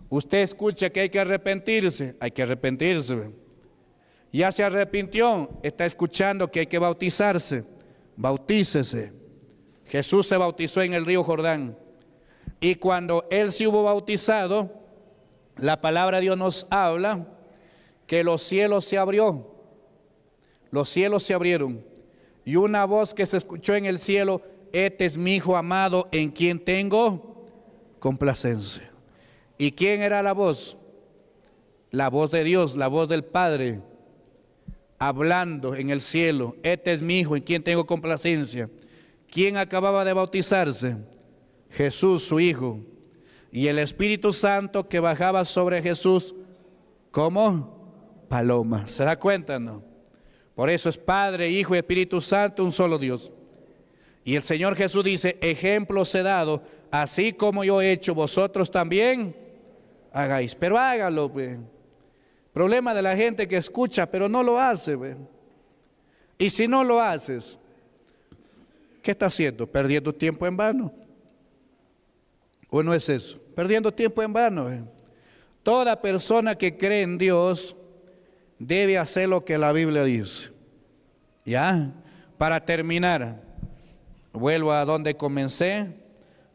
Usted escucha que hay que arrepentirse, hay que arrepentirse. Ya se arrepintió, está escuchando que hay que bautizarse, bautícese. Jesús se bautizó en el río Jordán. Y cuando él se hubo bautizado, la palabra de Dios nos habla que los cielos se abrió, los cielos se abrieron. Y una voz que se escuchó en el cielo, este es mi hijo amado en quien tengo complacencia. ¿Y quién era la voz? La voz de Dios, la voz del Padre, hablando en el cielo, este es mi hijo en quien tengo complacencia. ¿Quién acababa de bautizarse? Jesús su Hijo, y el Espíritu Santo que bajaba sobre Jesús como paloma. ¿Se da cuenta, no? Por eso es Padre, Hijo y Espíritu Santo, un solo Dios. Y el Señor Jesús dice, ejemplo os he dado, así como yo he hecho, vosotros también hagáis. Pero hágalo, pues. Problema de la gente que escucha, pero no lo hace. Pues. Y si no lo haces, ¿qué está haciendo? Perdiendo tiempo en vano. ¿O no es eso? Perdiendo tiempo en vano. Eh. Toda persona que cree en Dios debe hacer lo que la Biblia dice. ¿Ya? Para terminar, vuelvo a donde comencé,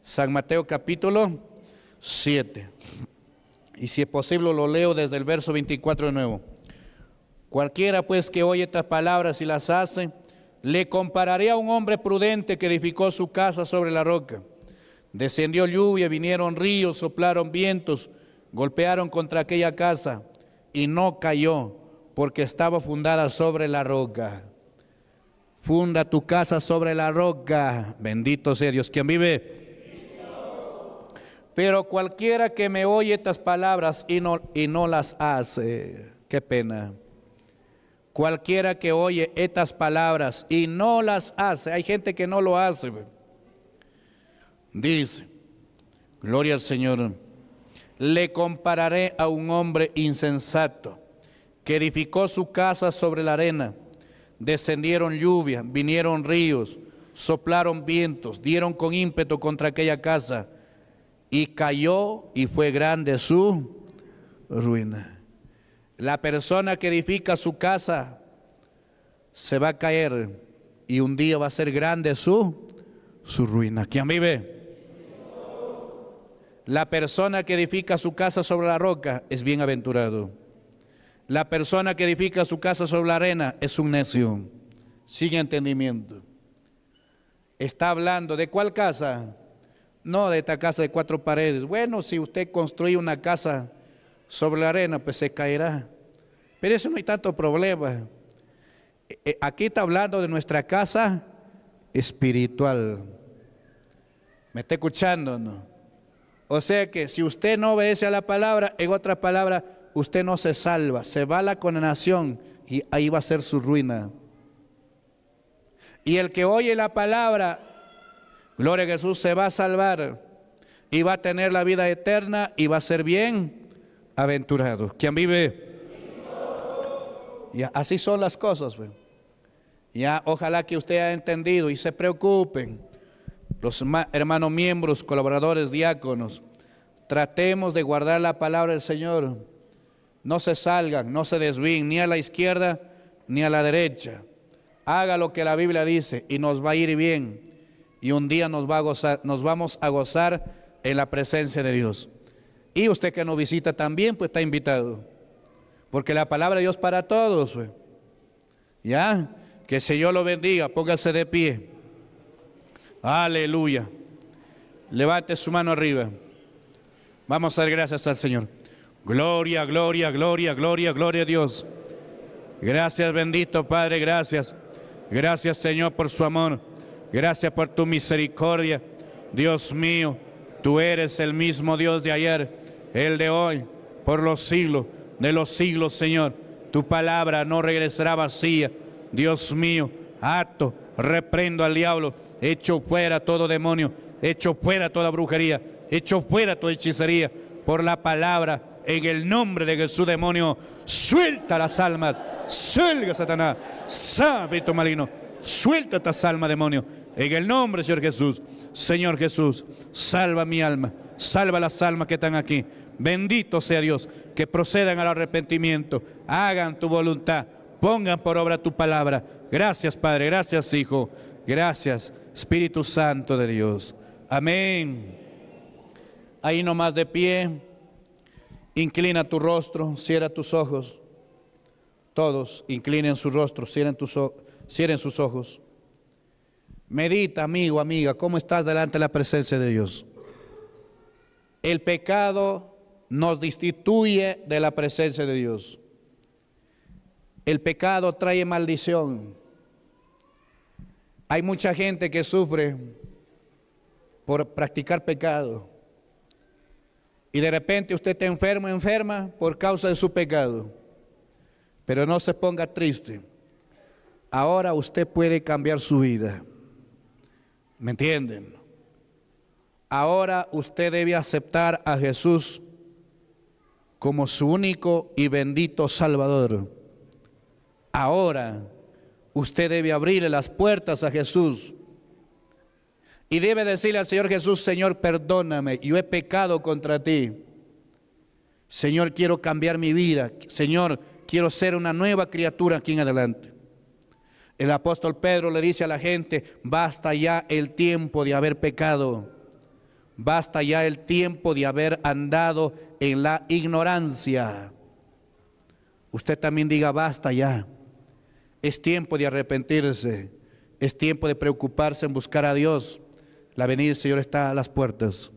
San Mateo capítulo 7. Y si es posible lo leo desde el verso 24 de nuevo. Cualquiera pues que oye estas palabras y las hace, le compararé a un hombre prudente que edificó su casa sobre la roca. Descendió lluvia, vinieron ríos, soplaron vientos, golpearon contra aquella casa y no cayó porque estaba fundada sobre la roca. Funda tu casa sobre la roca. Bendito sea Dios. quien vive? Pero cualquiera que me oye estas palabras y no, y no las hace, qué pena. Cualquiera que oye estas palabras y no las hace, hay gente que no lo hace. Dice, gloria al Señor, le compararé a un hombre insensato que edificó su casa sobre la arena. Descendieron lluvias, vinieron ríos, soplaron vientos, dieron con ímpetu contra aquella casa y cayó y fue grande su ruina. La persona que edifica su casa se va a caer y un día va a ser grande su, su ruina. ¿Quién vive? La persona que edifica su casa sobre la roca es bienaventurado. La persona que edifica su casa sobre la arena es un necio, Sigue entendimiento. Está hablando de cuál casa. No de esta casa de cuatro paredes. Bueno, si usted construye una casa sobre la arena, pues se caerá. Pero eso no hay tanto problema. Eh, eh, aquí está hablando de nuestra casa espiritual. ¿Me está escuchando? No? O sea que si usted no obedece a la palabra, en otra palabra usted no se salva, se va a la condenación y ahí va a ser su ruina. Y el que oye la palabra, gloria a Jesús, se va a salvar y va a tener la vida eterna y va a ser bien aventurado. ¿Quién vive? Y así son las cosas. Ya, ojalá que usted haya entendido y se preocupen los hermanos miembros, colaboradores, diáconos, tratemos de guardar la palabra del Señor. No se salgan, no se desvíen ni a la izquierda ni a la derecha. Haga lo que la Biblia dice y nos va a ir bien. Y un día nos, va a gozar, nos vamos a gozar en la presencia de Dios. Y usted que nos visita también, pues está invitado. Porque la palabra de Dios para todos. Pues. ¿Ya? Que el Señor lo bendiga. Póngase de pie. Aleluya. Levante su mano arriba. Vamos a dar gracias al Señor. Gloria, gloria, gloria, gloria, gloria a Dios. Gracias bendito Padre, gracias. Gracias Señor por su amor. Gracias por tu misericordia. Dios mío, tú eres el mismo Dios de ayer, el de hoy, por los siglos de los siglos, Señor. Tu palabra no regresará vacía. Dios mío, acto, reprendo al diablo Hecho fuera todo demonio, hecho fuera toda brujería, hecho fuera toda hechicería por la palabra. En el nombre de Jesús, demonio, suelta las almas, suelga Satanás, sabe tu maligno, suelta estas alma, demonio. En el nombre, Señor Jesús, Señor Jesús, salva mi alma, salva las almas que están aquí. Bendito sea Dios, que procedan al arrepentimiento, hagan tu voluntad, pongan por obra tu palabra. Gracias, Padre, gracias, Hijo, gracias. Espíritu Santo de Dios. Amén. Ahí nomás de pie, inclina tu rostro, cierra tus ojos. Todos inclinen su rostro, cierren, cierren sus ojos. Medita, amigo, amiga, cómo estás delante de la presencia de Dios. El pecado nos destituye de la presencia de Dios. El pecado trae maldición. Hay mucha gente que sufre por practicar pecado. Y de repente usted está enfermo, enferma por causa de su pecado. Pero no se ponga triste. Ahora usted puede cambiar su vida. ¿Me entienden? Ahora usted debe aceptar a Jesús como su único y bendito Salvador. Ahora Usted debe abrirle las puertas a Jesús. Y debe decirle al Señor Jesús, Señor, perdóname, yo he pecado contra ti. Señor, quiero cambiar mi vida. Señor, quiero ser una nueva criatura aquí en adelante. El apóstol Pedro le dice a la gente, basta ya el tiempo de haber pecado. Basta ya el tiempo de haber andado en la ignorancia. Usted también diga, basta ya. Es tiempo de arrepentirse. Es tiempo de preocuparse en buscar a Dios. La venida del Señor está a las puertas.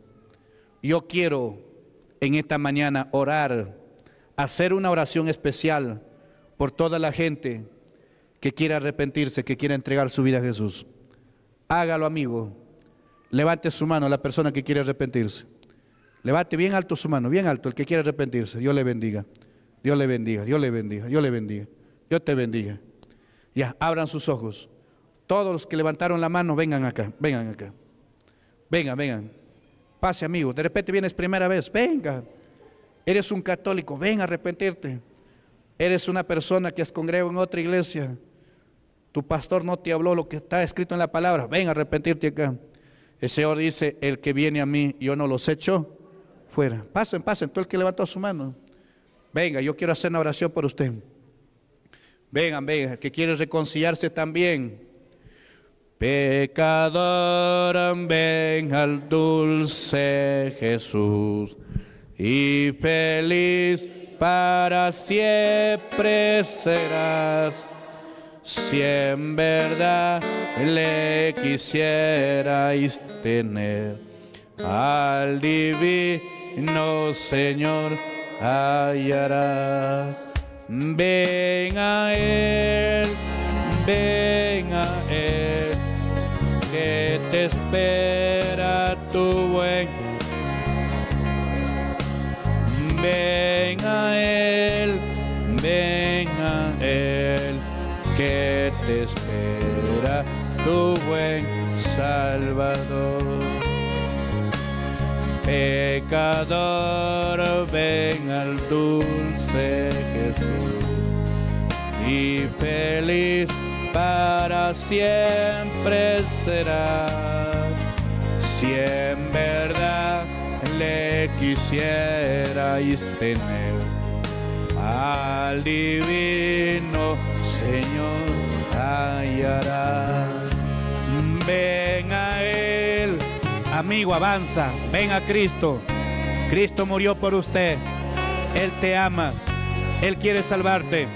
Yo quiero en esta mañana orar, hacer una oración especial por toda la gente que quiera arrepentirse, que quiera entregar su vida a Jesús. Hágalo, amigo. Levante su mano a la persona que quiere arrepentirse. Levante bien alto su mano, bien alto, el que quiere arrepentirse. Dios le bendiga. Dios le bendiga, Dios le bendiga, Dios le bendiga. Dios te bendiga. Ya, abran sus ojos. Todos los que levantaron la mano, vengan acá, vengan acá. Vengan, vengan. Pase, amigo. De repente vienes primera vez, venga. Eres un católico, ven a arrepentirte. Eres una persona que has congregado en otra iglesia. Tu pastor no te habló lo que está escrito en la palabra. Ven a arrepentirte acá. El Señor dice, el que viene a mí, yo no los echo fuera. Pasen, pasen, Todo el que levantó su mano. Venga, yo quiero hacer una oración por usted. Vengan, vengan, que quiere reconciliarse también. Pecador, ven al dulce Jesús y feliz para siempre serás. Si en verdad le quisierais tener al divino Señor hallarás. Ven a Él, ven a Él, que te espera tu buen. Ven a Él, ven a Él, que te espera tu buen Salvador. Pecador, ven al dulce para siempre será Si en verdad le quisierais tener al divino Señor, hallará. Ven a Él, amigo, avanza, ven a Cristo. Cristo murió por usted, Él te ama, Él quiere salvarte.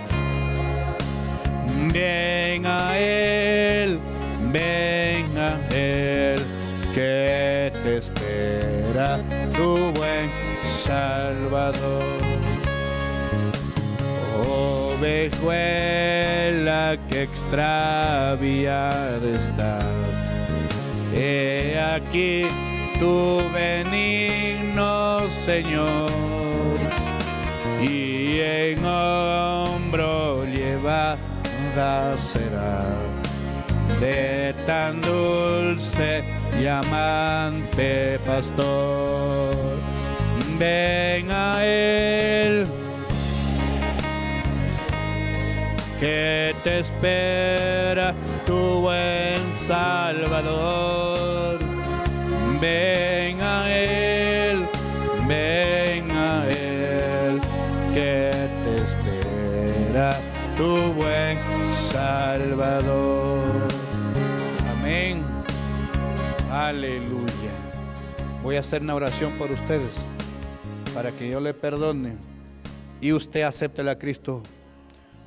Ven a Él, ven a Él, que te espera tu buen Salvador. Ovejuela que extraviada está, he aquí tu benigno Señor y en hombro lleva será de tan dulce y amante pastor. Ven a Él, que te espera tu buen Salvador. Ven a Él. Salvador. Amén. Aleluya. Voy a hacer una oración por ustedes para que yo le perdone y usted acepte a Cristo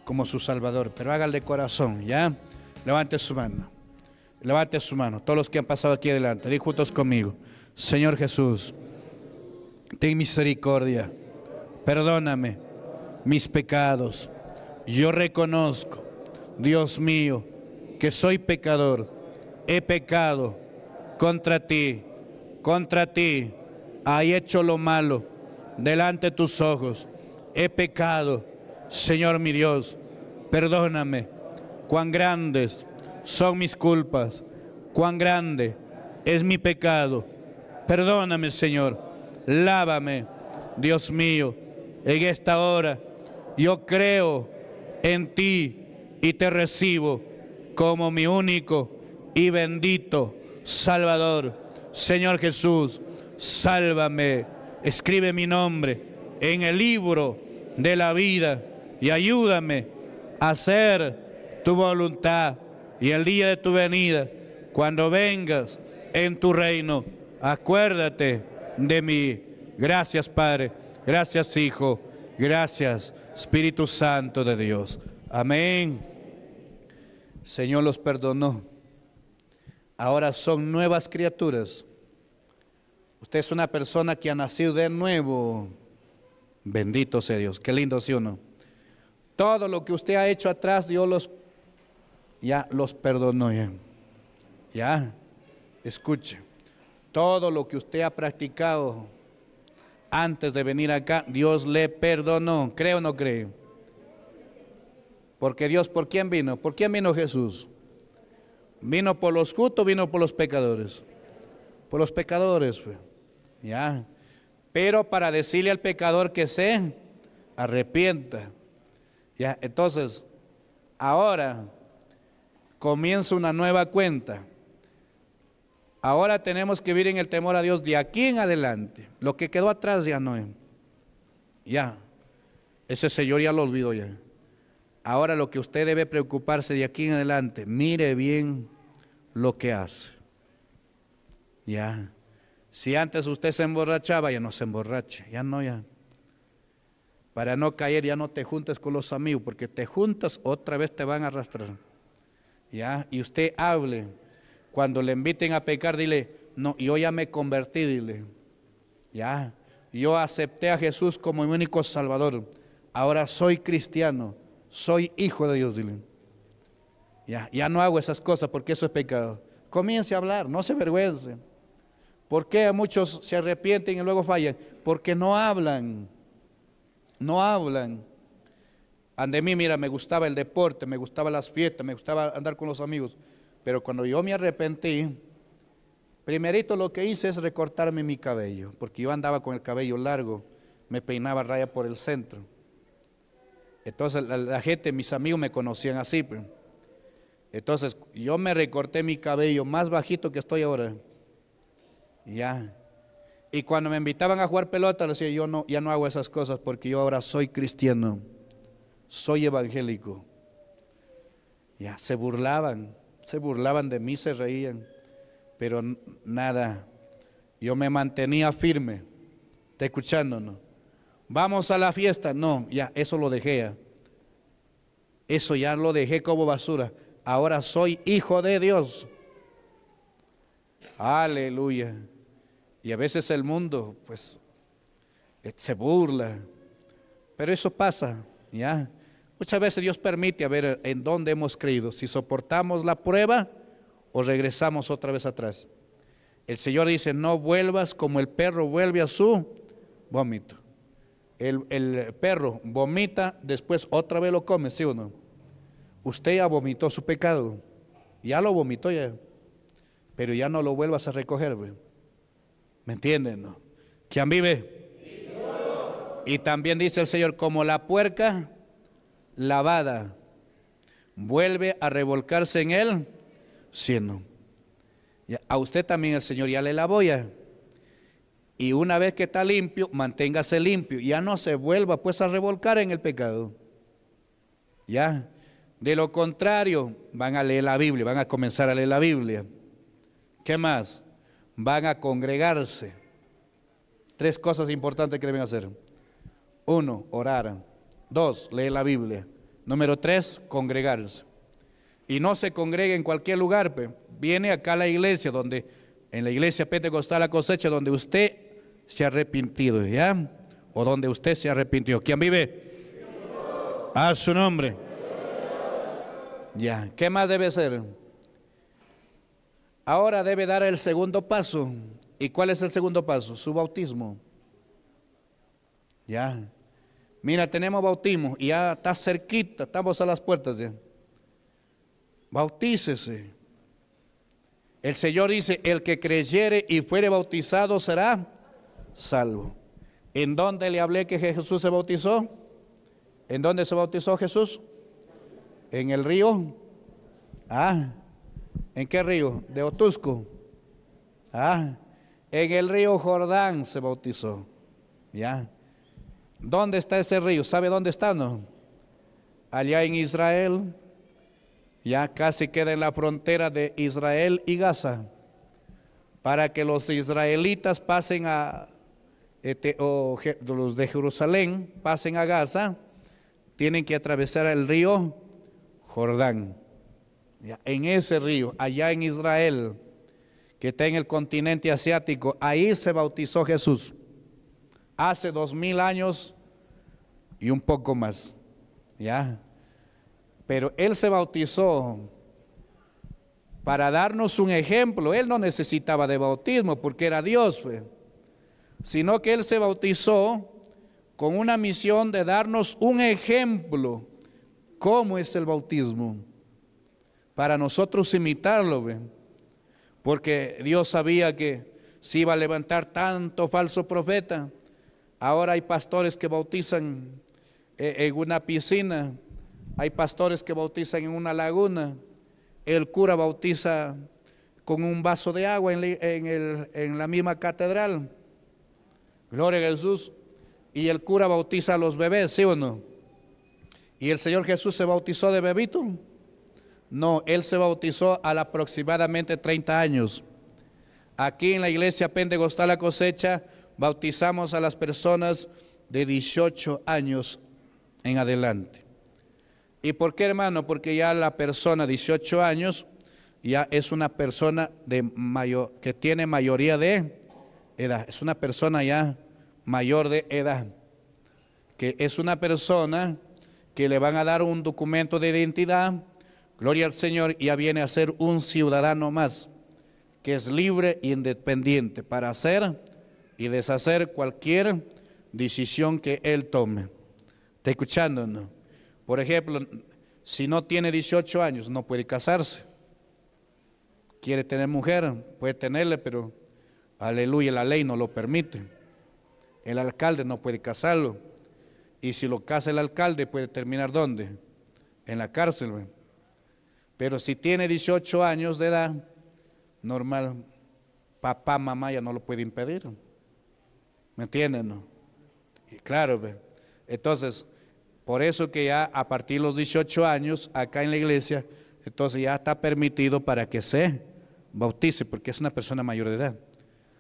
como su Salvador. Pero hágale corazón, ¿ya? Levante su mano. Levante su mano. Todos los que han pasado aquí adelante, di juntos conmigo. Señor Jesús, ten misericordia. Perdóname mis pecados. Yo reconozco Dios mío, que soy pecador, he pecado contra ti, contra ti, he hecho lo malo delante de tus ojos, he pecado, Señor mi Dios, perdóname, cuán grandes son mis culpas, cuán grande es mi pecado, perdóname Señor, lávame, Dios mío, en esta hora yo creo en ti, y te recibo como mi único y bendito Salvador. Señor Jesús, sálvame, escribe mi nombre en el libro de la vida y ayúdame a hacer tu voluntad y el día de tu venida, cuando vengas en tu reino, acuérdate de mí. Gracias Padre, gracias Hijo, gracias Espíritu Santo de Dios. Amén. Señor los perdonó. Ahora son nuevas criaturas. Usted es una persona que ha nacido de nuevo. Bendito sea Dios. Qué lindo sí uno Todo lo que usted ha hecho atrás, Dios los ya los perdonó ya. Ya. Escuche. Todo lo que usted ha practicado antes de venir acá, Dios le perdonó. ¿Cree o no cree? Porque Dios, ¿por quién vino? ¿Por quién vino Jesús? ¿Vino por los justos vino por los pecadores? Por los pecadores, pues. ya. Pero para decirle al pecador que se arrepienta. Ya, entonces, ahora comienza una nueva cuenta. Ahora tenemos que vivir en el temor a Dios de aquí en adelante. Lo que quedó atrás ya no es. Ya. Ese Señor ya lo olvidó ya. Ahora lo que usted debe preocuparse de aquí en adelante, mire bien lo que hace. Ya. Si antes usted se emborrachaba, ya no se emborrache, ya no, ya. Para no caer, ya no te juntes con los amigos, porque te juntas, otra vez te van a arrastrar. Ya, y usted hable. Cuando le inviten a pecar, dile, no, yo ya me convertí, dile. Ya, yo acepté a Jesús como mi único salvador. Ahora soy cristiano soy hijo de Dios, dile. Ya, no hago esas cosas porque eso es pecado. Comience a hablar, no se avergüence. ¿Por qué muchos se arrepienten y luego fallan? Porque no hablan, no hablan. Ande mí, mira, me gustaba el deporte, me gustaba las fiestas, me gustaba andar con los amigos. Pero cuando yo me arrepentí, primerito lo que hice es recortarme mi cabello, porque yo andaba con el cabello largo, me peinaba raya por el centro entonces la, gente, mis amigos me conocían así. Pues. Entonces yo me recorté mi cabello más bajito que estoy ahora. Ya. Y cuando me invitaban a jugar pelota, les decía, yo no, ya no hago esas cosas porque yo ahora soy cristiano, soy evangélico. Ya, se burlaban, se burlaban de mí, se reían, pero nada, yo me mantenía firme, te escuchándonos vamos a la fiesta. No, ya, eso lo dejé. Eso ya lo dejé como basura. Ahora soy hijo de Dios. Aleluya. Y a veces el mundo, pues, eh, se burla. Pero eso pasa, ¿ya? Muchas veces Dios permite a ver en dónde hemos creído, si soportamos la prueba o regresamos otra vez atrás. El Señor dice, no vuelvas como el perro vuelve a su vómito el, perro vomita, después otra vez lo come, ¿sí o no? Usted ya vomitó su pecado, ya lo vomitó ya, pero ya no lo vuelvas a recoger, ¿me entienden? ¿Quién vive? Y también dice el Señor, como la puerca lavada vuelve a revolcarse en él, siendo. a usted también el Señor ya le lavó ya. Y una vez que está limpio, manténgase limpio. Ya no se vuelva pues a revolcar en el pecado. Ya. De lo contrario, van a leer la Biblia, van a comenzar a leer la Biblia. ¿Qué más? Van a congregarse. Tres cosas importantes que deben hacer. Uno, orar. Dos, leer la Biblia. Número tres, congregarse. Y no se congregue en cualquier lugar. Viene acá a la iglesia, donde en la iglesia pentecostal la cosecha, donde usted se ha arrepentido, ¿ya? Ah, o donde usted se arrepintió. ¿Quién vive? A su nombre. Ya, ¿qué más debe ser? Ahora debe dar el segundo paso. ¿Y cuál es el segundo paso? Su bautismo. Ya. Mira, tenemos bautismo y ya está cerquita, estamos a las puertas ya. Bautícese. El Señor dice, el que creyere y fuere bautizado será salvo. ¿En dónde le hablé que Jesús se bautizó? ¿En dónde se bautizó Jesús? ¿En el río? Ah, ¿en qué río? De Otusco. Ah, en el río Jordán se bautizó. ¿Ya? ¿Dónde está ese río? ¿Sabe dónde está? No. Allá en Israel. Ya casi queda en la frontera de Israel y Gaza. Para que los israelitas pasen a, o los de Jerusalén pasen a Gaza, tienen que atravesar el río Jordán. En ese río, allá en Israel, que está en el continente asiático, ahí se bautizó Jesús. Hace dos mil años y un poco más. ¿Ya? Pero Él se bautizó para darnos un ejemplo. Él no necesitaba de bautismo porque era Dios. Pues sino que Él se bautizó con una misión de darnos un ejemplo, cómo es el bautismo, para nosotros imitarlo, porque Dios sabía que si iba a levantar tanto falso profeta, ahora hay pastores que bautizan eh, en una piscina, hay pastores que bautizan en una laguna, el cura bautiza con un vaso de agua en la misma catedral. Gloria a Jesús. Y el cura bautiza a los bebés, ¿sí o no? ¿Y el Señor Jesús se bautizó de bebito? No, Él se bautizó al aproximadamente 30 años. Aquí en la iglesia Pentecostal La Cosecha bautizamos a las personas de 18 años en adelante. ¿Y por qué, hermano? Porque ya la persona 18 años ya es una persona de mayor, que tiene mayoría de edad. Es una persona ya mayor de edad, que es una persona que le van a dar un documento de identidad, gloria al Señor, y ya viene a ser un ciudadano más, que es libre e independiente para hacer y deshacer cualquier decisión que él tome. ¿Está escuchándonos? Por ejemplo, si no tiene 18 años, no puede casarse. Quiere tener mujer, puede tenerle, pero Aleluya, la ley no lo permite. El alcalde no puede casarlo. Y si lo casa el alcalde, puede terminar donde, En la cárcel. Pero si tiene 18 años de edad, normal, papá, mamá ya no lo puede impedir. ¿Me entienden? No? Y claro, entonces, por eso que ya a partir de los 18 años, acá en la iglesia, entonces ya está permitido para que se bautice, porque es una persona mayor de edad.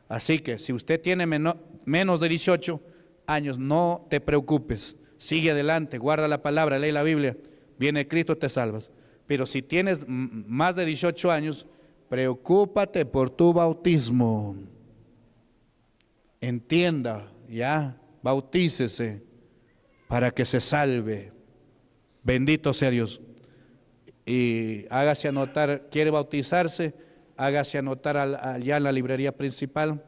Así que si usted tiene menos de 18 años, no te preocupes, sigue adelante, guarda la palabra, lee la Biblia, viene Cristo, te salvas. Pero si tienes más de 18 años, preocúpate por tu bautismo. Entienda, ya, bautícese para que se salve. Bendito sea Dios. Y hágase anotar, quiere bautizarse hágase anotar allá en la librería principal,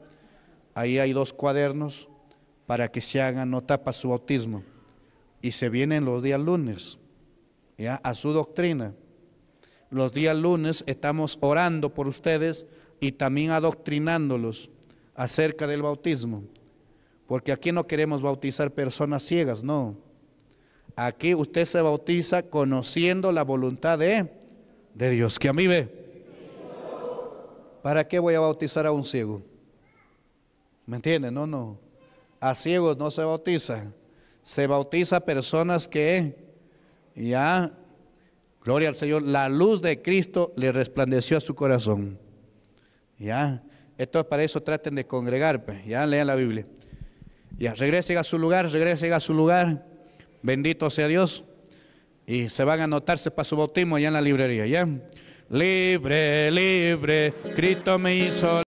ahí hay dos cuadernos para que se hagan nota para su bautismo. Y se vienen los días lunes, ¿ya? a su doctrina. Los días lunes estamos orando por ustedes y también adoctrinándolos acerca del bautismo. Porque aquí no queremos bautizar personas ciegas, no. Aquí usted se bautiza conociendo la voluntad de, de Dios que a mí ve. ¿para qué voy a bautizar a un ciego? ¿Me entienden? No, no. A ciegos no se bautiza. Se bautiza a personas que ya, gloria al Señor, la luz de Cristo le resplandeció a su corazón. Ya. es para eso traten de congregar, pues. Ya lean la Biblia. Ya, regresen a su lugar, regresen a su lugar. Bendito sea Dios. Y se van a anotarse para su bautismo allá en la librería, ¿ya? libre, libre, Cristo me hizo